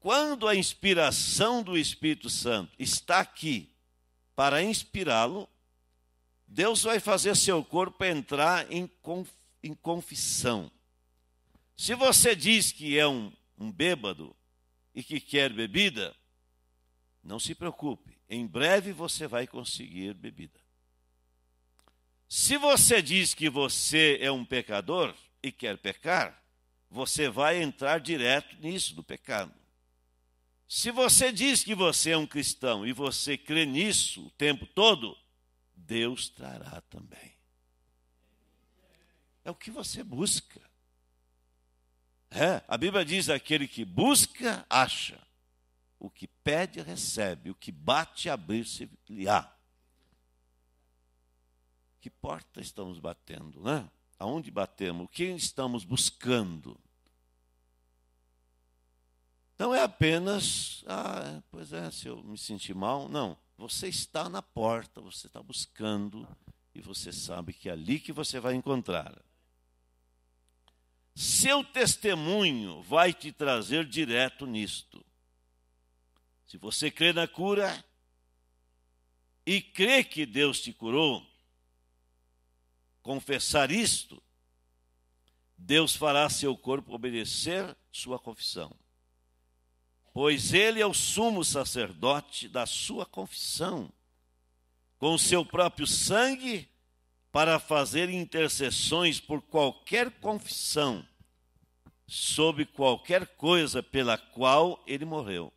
Speaker 1: quando a inspiração do Espírito Santo está aqui para inspirá-lo, Deus vai fazer seu corpo entrar em, conf, em confissão. Se você diz que é um, um bêbado e que quer bebida, não se preocupe, em breve você vai conseguir bebida. Se você diz que você é um pecador e quer pecar, você vai entrar direto nisso do pecado. Se você diz que você é um cristão e você crê nisso o tempo todo, Deus trará também. É o que você busca. É, a Bíblia diz: aquele que busca, acha. O que pede, recebe. O que bate, abrir-se-lhe-á que porta estamos batendo, né? Aonde batemos? O que estamos buscando? Não é apenas, ah, pois é, se eu me sentir mal, não. Você está na porta, você está buscando e você sabe que é ali que você vai encontrar. Seu testemunho vai te trazer direto nisto. Se você crê na cura e crê que Deus te curou, confessar isto, Deus fará seu corpo obedecer sua confissão. Pois ele é o sumo sacerdote da sua confissão, com o seu próprio sangue, para fazer intercessões por qualquer confissão, sobre qualquer coisa pela qual ele morreu.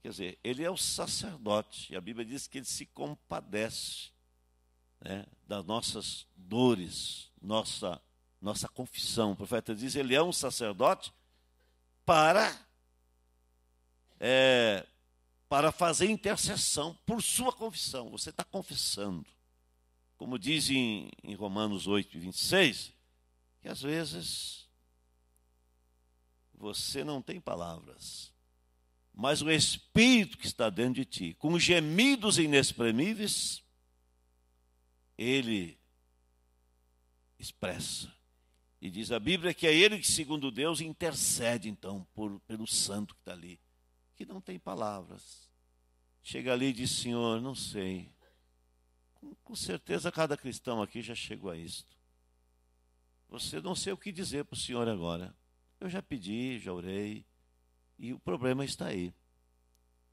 Speaker 1: Quer dizer, ele é o sacerdote, e a Bíblia diz que ele se compadece né, das nossas dores, nossa, nossa confissão. O profeta diz: ele é um sacerdote para, é, para fazer intercessão por sua confissão. Você está confessando. Como diz em, em Romanos 8, 26, que às vezes você não tem palavras mas o Espírito que está dentro de ti, com gemidos inexprimíveis, ele expressa. E diz a Bíblia que é ele que, segundo Deus, intercede então por, pelo santo que está ali, que não tem palavras. Chega ali e diz: Senhor, não sei. Com, com certeza cada cristão aqui já chegou a isto. Você não sei o que dizer para o Senhor agora. Eu já pedi, já orei, e o problema está aí.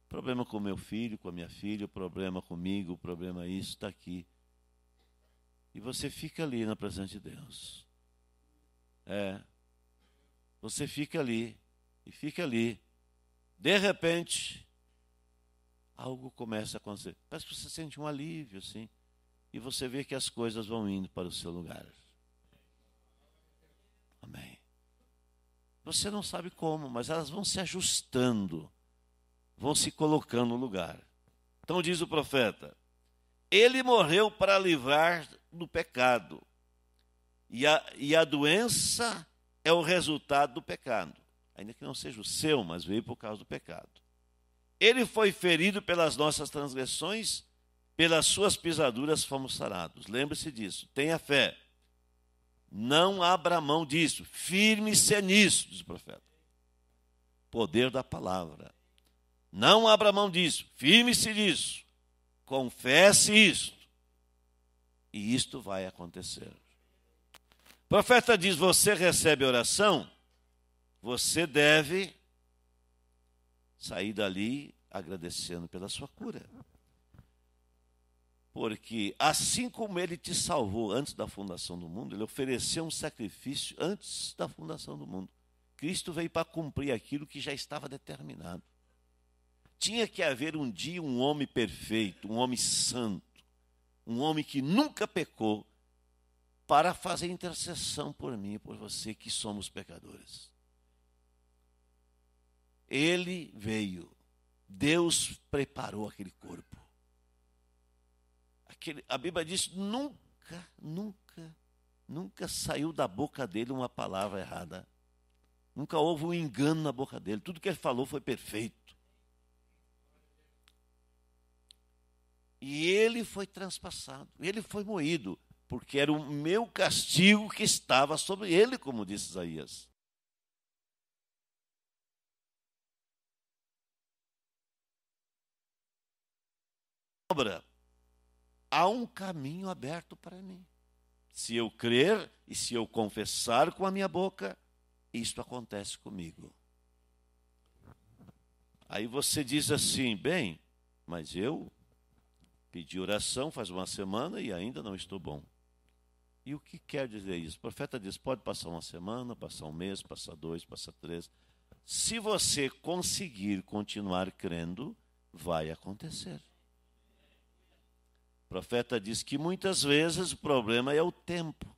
Speaker 1: Problema com meu filho, com a minha filha, o problema comigo, o problema isso, está aqui. E você fica ali na presença de Deus. É. Você fica ali e fica ali. De repente, algo começa a acontecer. Parece que você sente um alívio, assim. E você vê que as coisas vão indo para o seu lugar. Amém. Você não sabe como, mas elas vão se ajustando, vão se colocando no lugar. Então diz o profeta: ele morreu para livrar do pecado. E a, e a doença é o resultado do pecado. Ainda que não seja o seu, mas veio por causa do pecado. Ele foi ferido pelas nossas transgressões, pelas suas pisaduras fomos sarados. Lembre-se disso. Tenha fé. Não abra mão disso. Firme-se nisso, diz o profeta. Poder da palavra. Não abra mão disso. Firme-se nisso. Confesse isto. E isto vai acontecer. O profeta diz: Você recebe oração, você deve sair dali agradecendo pela sua cura. Porque assim como ele te salvou antes da fundação do mundo, ele ofereceu um sacrifício antes da fundação do mundo. Cristo veio para cumprir aquilo que já estava determinado. Tinha que haver um dia um homem perfeito, um homem santo, um homem que nunca pecou, para fazer intercessão por mim e por você que somos pecadores. Ele veio, Deus preparou aquele corpo. Aquele, a Bíblia diz: nunca, nunca, nunca saiu da boca dele uma palavra errada. Nunca houve um engano na boca dele. Tudo que ele falou foi perfeito. E ele foi transpassado, ele foi moído, porque era o meu castigo que estava sobre ele, como disse Isaías. Obra, há um caminho aberto para mim. Se eu crer e se eu confessar com a minha boca, isto acontece comigo. Aí você diz assim: bem, mas eu Pedi oração faz uma semana e ainda não estou bom. E o que quer dizer isso? O profeta diz: pode passar uma semana, passar um mês, passar dois, passar três. Se você conseguir continuar crendo, vai acontecer. O profeta diz que muitas vezes o problema é o tempo.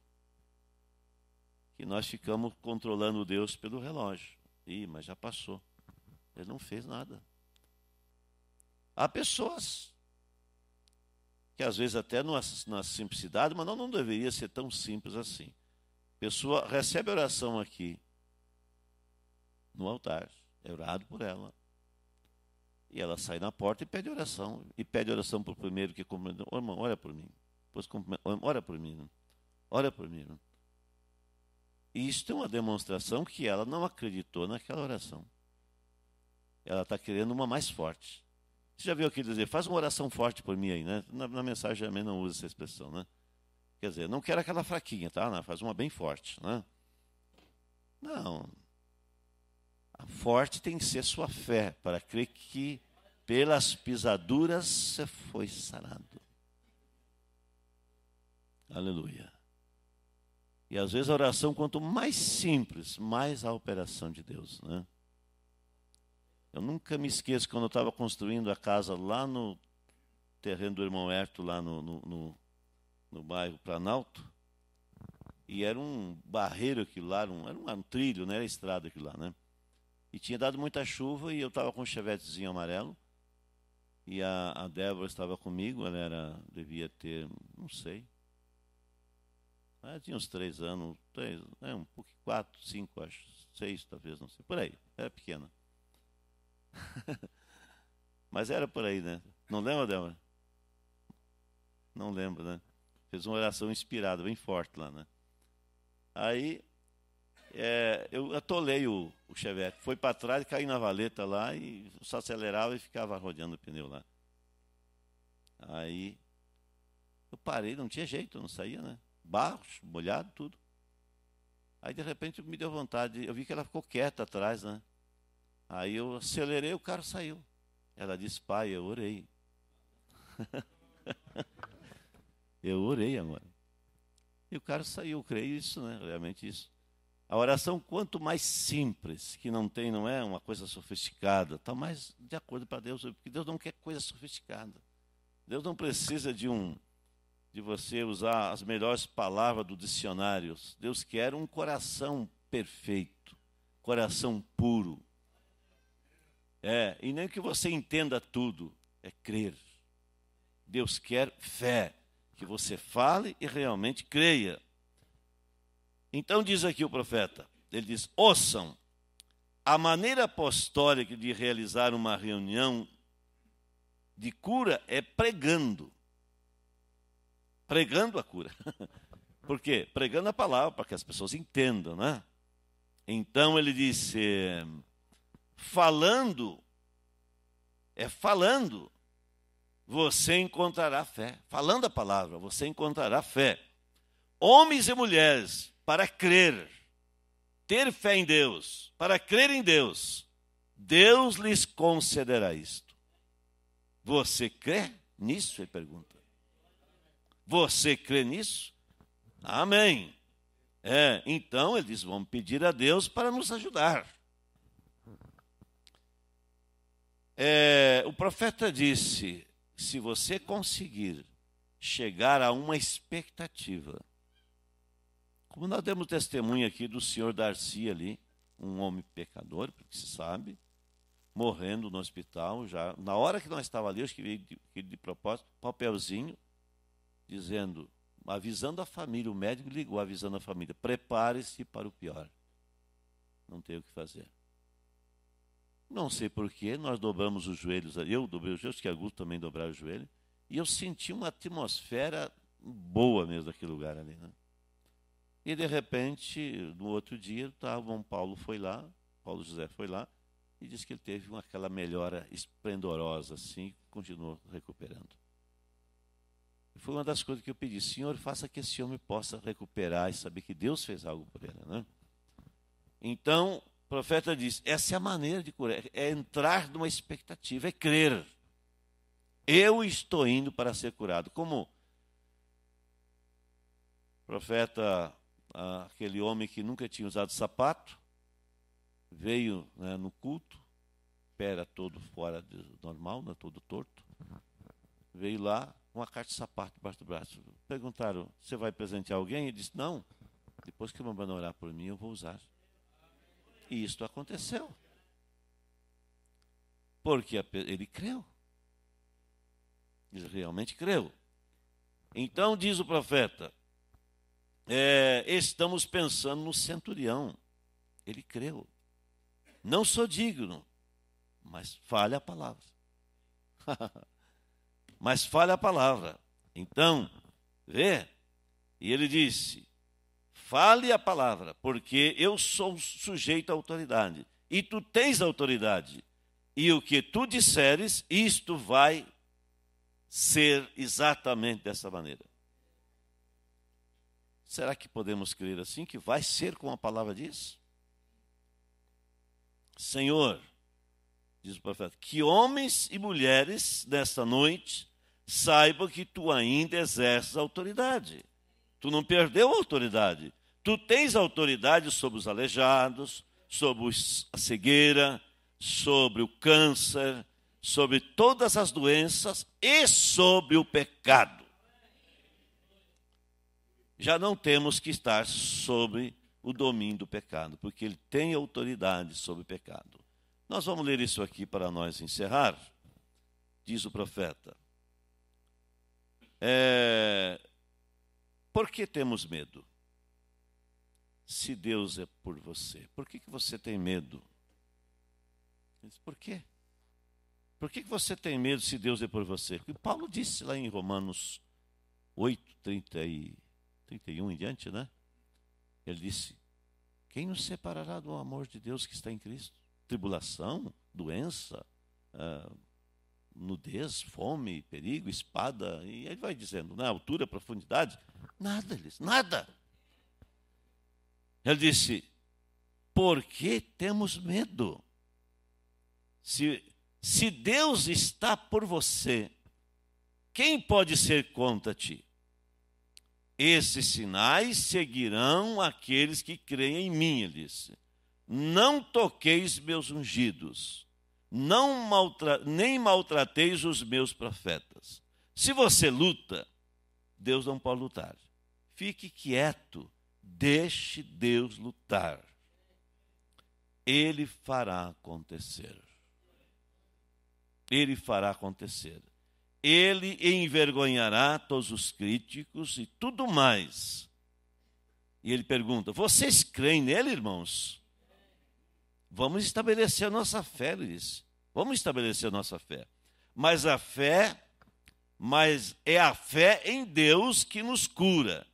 Speaker 1: Que nós ficamos controlando Deus pelo relógio. Ih, mas já passou. Ele não fez nada. Há pessoas que às vezes até numa, na simplicidade, mas não, não deveria ser tão simples assim. A pessoa recebe oração aqui, no altar, é orado por ela. E ela sai na porta e pede oração. E pede oração para o primeiro que cumprimentou. Oh, irmão, ora por mim. Depois ora por mim. Né? Ora por mim. Né? E isso é uma demonstração que ela não acreditou naquela oração. Ela está querendo uma mais forte. Você já viu aquele dizer, faz uma oração forte por mim aí, né? Na, na mensagem também não usa essa expressão, né? Quer dizer, não quero aquela fraquinha, tá? Não, faz uma bem forte, né? Não. A forte tem que ser sua fé, para crer que pelas pisaduras você foi sarado. Aleluia. E às vezes a oração, quanto mais simples, mais a operação de Deus, né? Eu nunca me esqueço quando eu estava construindo a casa lá no terreno do irmão Herto, lá no, no, no, no bairro Planalto. E era um barreiro aquilo lá, um, era um, trilho, né? era estrada aquilo lá, né? E tinha dado muita chuva e eu estava com um chevetezinho amarelo. E a, a Débora estava comigo, ela era, devia ter, não sei. Ela tinha uns três anos, três, é, um pouco, quatro, cinco, acho, seis talvez, não sei, por aí, era pequena. Mas era por aí, né? Não lembra, Débora? Não lembro, né? Fez uma oração inspirada, bem forte lá, né? Aí é, eu atolei o, o chevette. Foi para trás, caí na valeta lá e só acelerava e ficava rodeando o pneu lá. Aí eu parei, não tinha jeito, não saía, né? Barros, molhado, tudo. Aí de repente me deu vontade, eu vi que ela ficou quieta atrás, né? Aí eu acelerei, o carro saiu. Ela disse, pai, eu orei. eu orei agora. E o cara saiu, eu creio isso, né? Realmente isso. A oração, quanto mais simples, que não tem, não é uma coisa sofisticada, está mais de acordo para Deus, porque Deus não quer coisa sofisticada. Deus não precisa de um de você usar as melhores palavras do dicionário. Deus quer um coração perfeito, coração puro, é, e nem que você entenda tudo, é crer. Deus quer fé, que você fale e realmente creia. Então diz aqui o profeta, ele diz: "Ouçam, a maneira apostólica de realizar uma reunião de cura é pregando. Pregando a cura. Por quê? Pregando a palavra para que as pessoas entendam, né? Então ele disse: falando, é falando, você encontrará fé. Falando a palavra, você encontrará fé. Homens e mulheres, para crer, ter fé em Deus, para crer em Deus, Deus lhes concederá isto. Você crê nisso? Ele é pergunta. Você crê nisso? Amém. É, então eles vão pedir a Deus para nos ajudar. É, o profeta disse: se você conseguir chegar a uma expectativa, como nós demos testemunho aqui do senhor Darcy ali, um homem pecador, porque se sabe, morrendo no hospital, já na hora que nós estava ali, acho que veio de, de propósito, papelzinho, dizendo, avisando a família, o médico ligou avisando a família, prepare-se para o pior. Não tem o que fazer. Não sei porquê, nós dobramos os joelhos, eu dobrei os joelhos, que é Augusto também dobrava os joelhos. e eu senti uma atmosfera boa mesmo daquele lugar ali. Né? E, de repente, no outro dia, tá, o João Paulo foi lá, Paulo José foi lá, e disse que ele teve uma, aquela melhora esplendorosa, assim, continuou recuperando. Foi uma das coisas que eu pedi, Senhor, faça que esse homem possa recuperar e saber que Deus fez algo por ele. Né? Então, profeta diz: essa é a maneira de curar, é entrar numa expectativa, é crer. Eu estou indo para ser curado. Como o profeta, ah, aquele homem que nunca tinha usado sapato, veio né, no culto, pé era todo fora do normal, né, todo torto, veio lá com uma caixa de sapato debaixo do braço. Perguntaram: você vai presentear alguém? Ele disse: não. Depois que a mamãe orar por mim, eu vou usar. E isto aconteceu. Porque ele creu. Ele realmente creu. Então diz o profeta: é, estamos pensando no centurião. Ele creu. Não sou digno, mas falha a palavra. mas falha a palavra. Então, vê? E ele disse: fale a palavra, porque eu sou sujeito à autoridade, e tu tens autoridade, e o que tu disseres, isto vai ser exatamente dessa maneira. Será que podemos crer assim que vai ser como a palavra diz? Senhor, diz o profeta, que homens e mulheres nesta noite saibam que tu ainda exerces autoridade. Tu não perdeu a autoridade. Tu tens autoridade sobre os aleijados, sobre a cegueira, sobre o câncer, sobre todas as doenças e sobre o pecado. Já não temos que estar sobre o domínio do pecado, porque ele tem autoridade sobre o pecado. Nós vamos ler isso aqui para nós encerrar. Diz o profeta: é, por que temos medo? Se Deus é por você, por que, que você tem medo? por quê? Por que, que você tem medo se Deus é por você? E Paulo disse lá em Romanos 8, 30 e 31 em diante, né? Ele disse: Quem nos separará do amor de Deus que está em Cristo? Tribulação, doença, uh, nudez, fome, perigo, espada, e ele vai dizendo, na né, altura, profundidade, nada, eles, nada. Ele disse: Por que temos medo? Se, se Deus está por você, quem pode ser contra ti? Esses sinais seguirão aqueles que creem em mim, ele disse. Não toqueis meus ungidos não maltra nem maltrateis os meus profetas. Se você luta, Deus não pode lutar. Fique quieto, deixe Deus lutar. Ele fará acontecer. Ele fará acontecer. Ele envergonhará todos os críticos e tudo mais. E ele pergunta: Vocês creem nele, irmãos? Vamos estabelecer a nossa fé, ele diz Vamos estabelecer nossa fé. Mas a fé, mas é a fé em Deus que nos cura.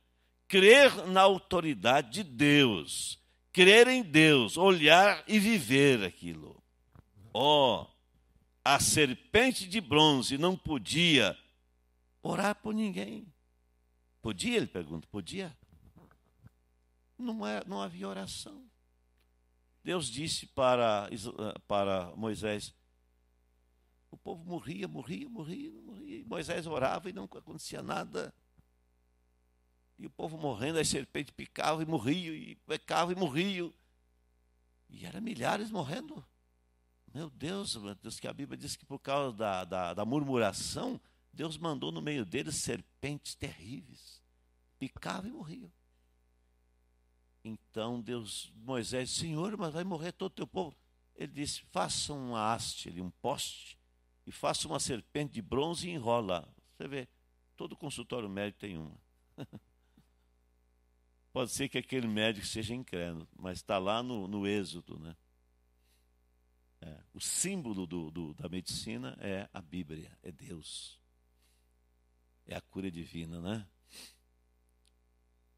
Speaker 1: Crer na autoridade de Deus, crer em Deus, olhar e viver aquilo. Ó, oh, a serpente de bronze não podia orar por ninguém. Podia? Ele pergunta, podia? Não, é, não havia oração. Deus disse para, eh, para Moisés: o povo morria, morria, morria, morria. E Moisés orava e não acontecia nada. E o povo morrendo, as serpentes picavam e morriam, e pecavam e morriam. E eram milhares morrendo. Meu Deus, meu Deus, que a Bíblia diz que por causa da, da, da murmuração, Deus mandou no meio deles serpentes terríveis. Picavam e morriam. Então Deus, Moisés, Senhor, mas vai morrer todo o teu povo. Ele disse: faça uma haste, um poste, e faça uma serpente de bronze e enrola. Você vê, todo consultório médico tem uma. Pode ser que aquele médico seja incrédulo, mas está lá no, no êxodo. Né? É, o símbolo do, do, da medicina é a Bíblia, é Deus. É a cura divina, né?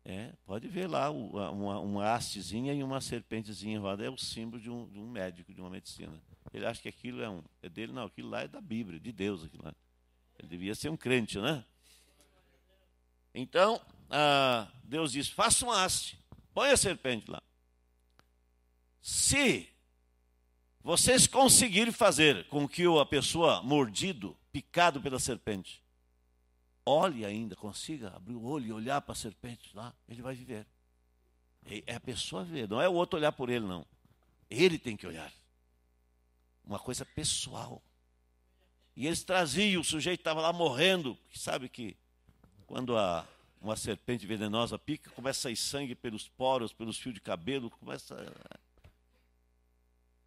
Speaker 1: É, pode ver lá uma, uma hastezinha e uma serpentezinha enrolada. É o símbolo de um, de um, médico, de uma medicina. Ele acha que aquilo é, um, é dele, não, aquilo lá é da Bíblia, de Deus. Aquilo lá. Ele devia ser um crente, né? Então, ah, Deus diz: faça uma haste, põe a serpente lá. Se vocês conseguirem fazer com que a pessoa mordido, picado pela serpente, olhe ainda, consiga abrir o olho e olhar para a serpente lá, ele vai viver. É a pessoa ver, não é o outro olhar por ele, não. Ele tem que olhar. Uma coisa pessoal. E eles traziam, o sujeito estava lá morrendo. Sabe que quando a, uma serpente venenosa pica, começa a sair sangue pelos poros, pelos fios de cabelo, começa. A...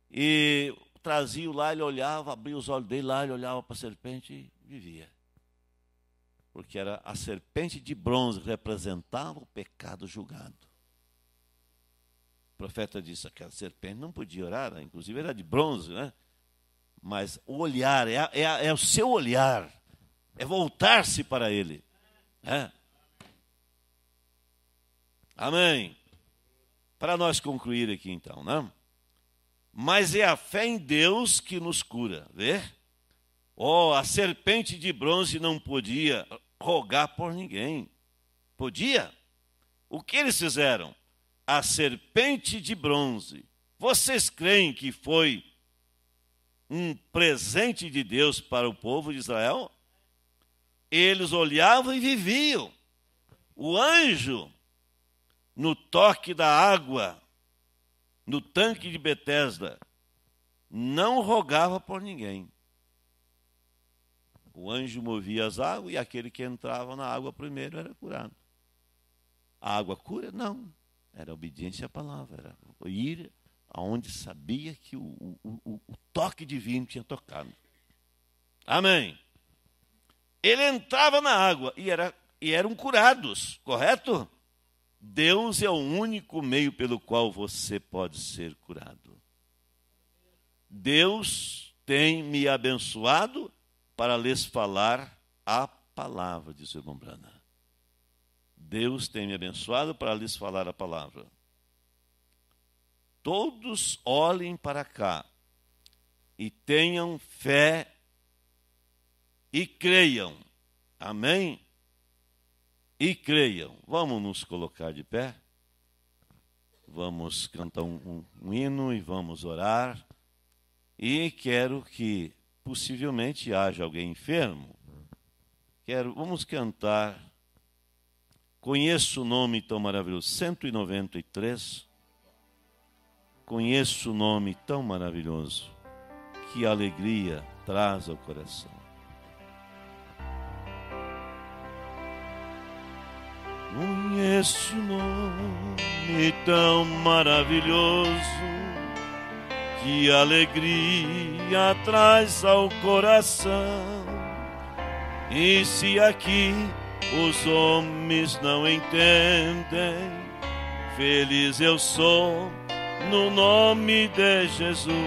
Speaker 1: E traziam lá, ele olhava, abria os olhos dele lá, ele olhava para a serpente e vivia porque era a serpente de bronze representava o pecado julgado. O profeta disse que a serpente não podia orar, né? inclusive era de bronze, né? Mas o olhar, é, é, é o seu olhar, é voltar-se para ele. Né? Amém. Para nós concluir aqui então, né? Mas é a fé em Deus que nos cura, vê? Oh, a serpente de bronze não podia rogar por ninguém. Podia? O que eles fizeram? A serpente de bronze. Vocês creem que foi um presente de Deus para o povo de Israel? Eles olhavam e viviam. O anjo, no toque da água, no tanque de Betesda, não rogava por ninguém. O anjo movia as águas e aquele que entrava na água primeiro era curado. A água cura? Não. Era obediência à palavra. Era ir aonde sabia que o, o, o, o toque divino tinha tocado. Amém. Ele entrava na água e, era, e eram curados, correto? Deus é o único meio pelo qual você pode ser curado. Deus tem me abençoado para lhes falar a palavra, diz o irmão Brana. Deus tem me abençoado para lhes falar a palavra. Todos olhem para cá e tenham fé e creiam. Amém? E creiam. Vamos nos colocar de pé. Vamos cantar um, um, um hino e vamos orar. E quero que possivelmente haja alguém enfermo. Quero, vamos cantar. Conheço o nome tão maravilhoso, 193. Conheço o nome tão maravilhoso, que alegria traz ao coração. Conheço o
Speaker 2: nome tão maravilhoso que alegria traz ao coração. E se aqui os homens não entendem, feliz eu sou no nome de Jesus.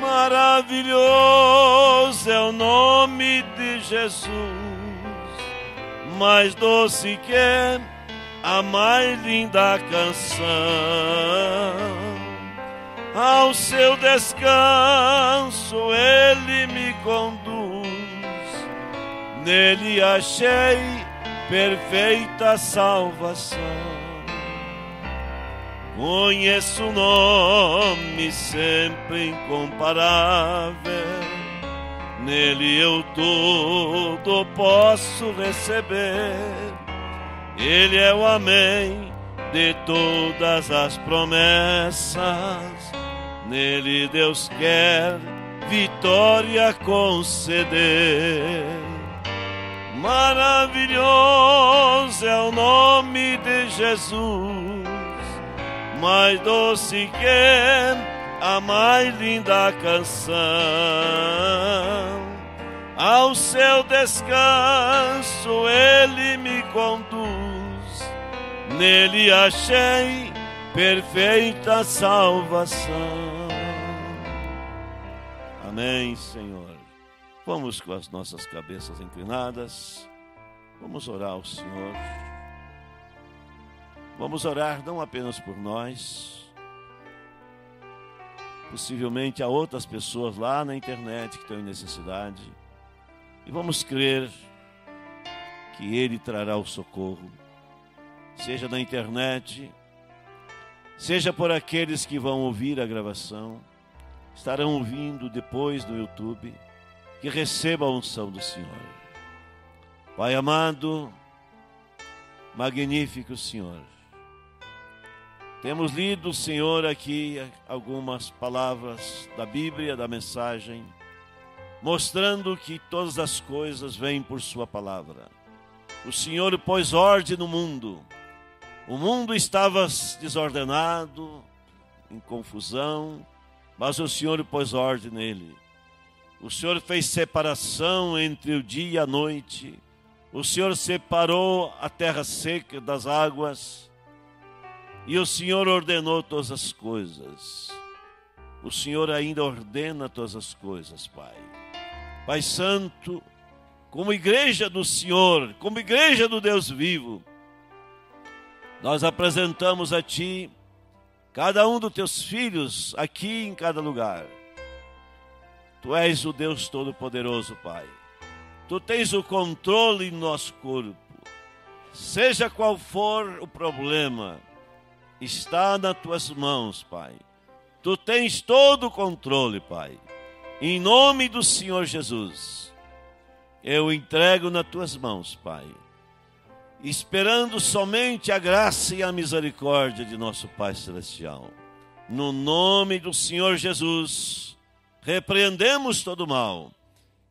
Speaker 2: Maravilhoso é o nome de Jesus, mais doce que a mais linda canção ao seu descanso ele me conduz. Nele achei perfeita salvação. Conheço o nome sempre incomparável. Nele eu tudo posso receber. Ele é o Amém de todas as promessas Nele Deus quer vitória conceder. Maravilhoso é o nome de Jesus, mais doce que a mais linda canção. Ao seu descanso ele me conduz, nele achei perfeita salvação.
Speaker 1: Amém, Senhor. Vamos com as nossas cabeças inclinadas. Vamos orar ao Senhor. Vamos orar não apenas por nós, possivelmente há outras pessoas lá na internet que estão em necessidade. E vamos crer que Ele trará o socorro, seja na internet, seja por aqueles que vão ouvir a gravação estarão ouvindo depois no YouTube, que receba a unção do Senhor. Pai amado, magnífico Senhor. Temos lido, Senhor, aqui algumas palavras da Bíblia, da mensagem, mostrando que todas as coisas vêm por Sua palavra. O Senhor pôs ordem no mundo. O mundo estava desordenado, em confusão, mas o Senhor pôs ordem nele. O Senhor fez separação entre o dia e a noite. O Senhor separou a terra seca das águas. E o Senhor ordenou todas as coisas. O Senhor ainda ordena todas as coisas, Pai. Pai Santo, como igreja do Senhor, como igreja do Deus vivo, nós apresentamos a Ti cada um dos teus filhos aqui em cada lugar. Tu és o Deus Todo-Poderoso, Pai. Tu tens o controle em nosso corpo. Seja qual for o problema, está nas tuas mãos, Pai. Tu tens todo o controle, Pai. Em nome do Senhor Jesus, eu entrego nas tuas mãos, Pai esperando somente a graça e a misericórdia de nosso Pai Celestial. No nome do Senhor Jesus, repreendemos todo mal.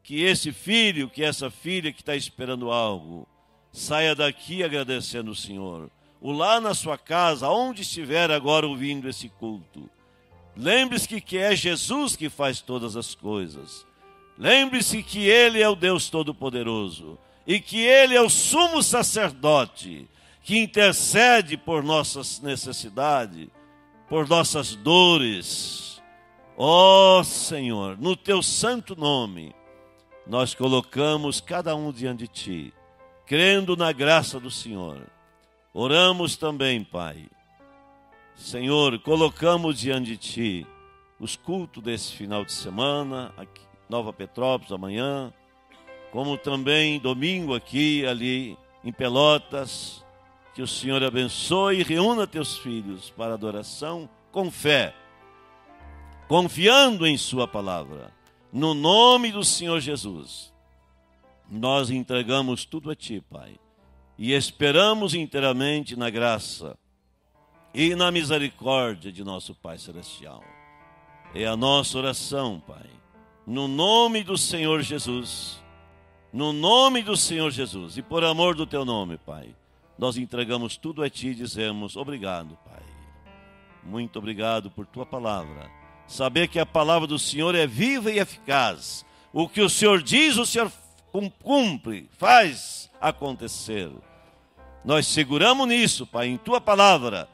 Speaker 1: Que esse filho, que essa filha que está esperando algo, saia daqui agradecendo o Senhor. O lá na sua casa, onde estiver agora ouvindo esse culto. Lembre-se que é Jesus que faz todas as coisas. Lembre-se que Ele é o Deus Todo-Poderoso e que Ele é o sumo sacerdote que intercede por nossas necessidades, por nossas dores. Ó oh, Senhor, no teu santo nome, nós colocamos cada um diante de ti, crendo na graça do Senhor. Oramos também, Pai. Senhor, colocamos diante de ti os cultos desse final de semana, aqui, Nova Petrópolis, amanhã como também domingo aqui, ali em Pelotas. Que o Senhor abençoe e reúna teus filhos para adoração com fé, confiando em Sua palavra. No nome do Senhor Jesus, nós entregamos tudo a Ti, Pai, e esperamos inteiramente na graça e na misericórdia de nosso Pai Celestial. É a nossa oração, Pai, no nome do Senhor Jesus no nome do Senhor Jesus e por amor do teu nome, Pai, nós entregamos tudo a ti e dizemos obrigado, Pai. Muito obrigado por tua palavra. Saber que a palavra do Senhor é viva e eficaz. O que o Senhor diz, o Senhor cumpre, faz acontecer. Nós seguramos nisso, Pai, em tua palavra.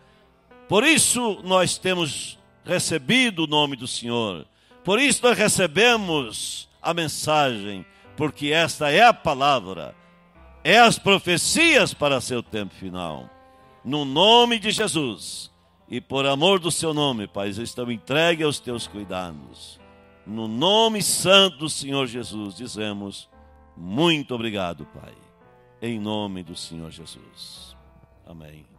Speaker 1: Por isso nós temos recebido o nome do Senhor. Por isso nós recebemos a mensagem porque esta é a palavra, é as profecias para seu tempo final. No nome de Jesus e por amor do seu nome, Pai, estão entregue aos teus cuidados. No nome santo do Senhor Jesus, dizemos muito obrigado, Pai. Em nome do Senhor Jesus. Amém.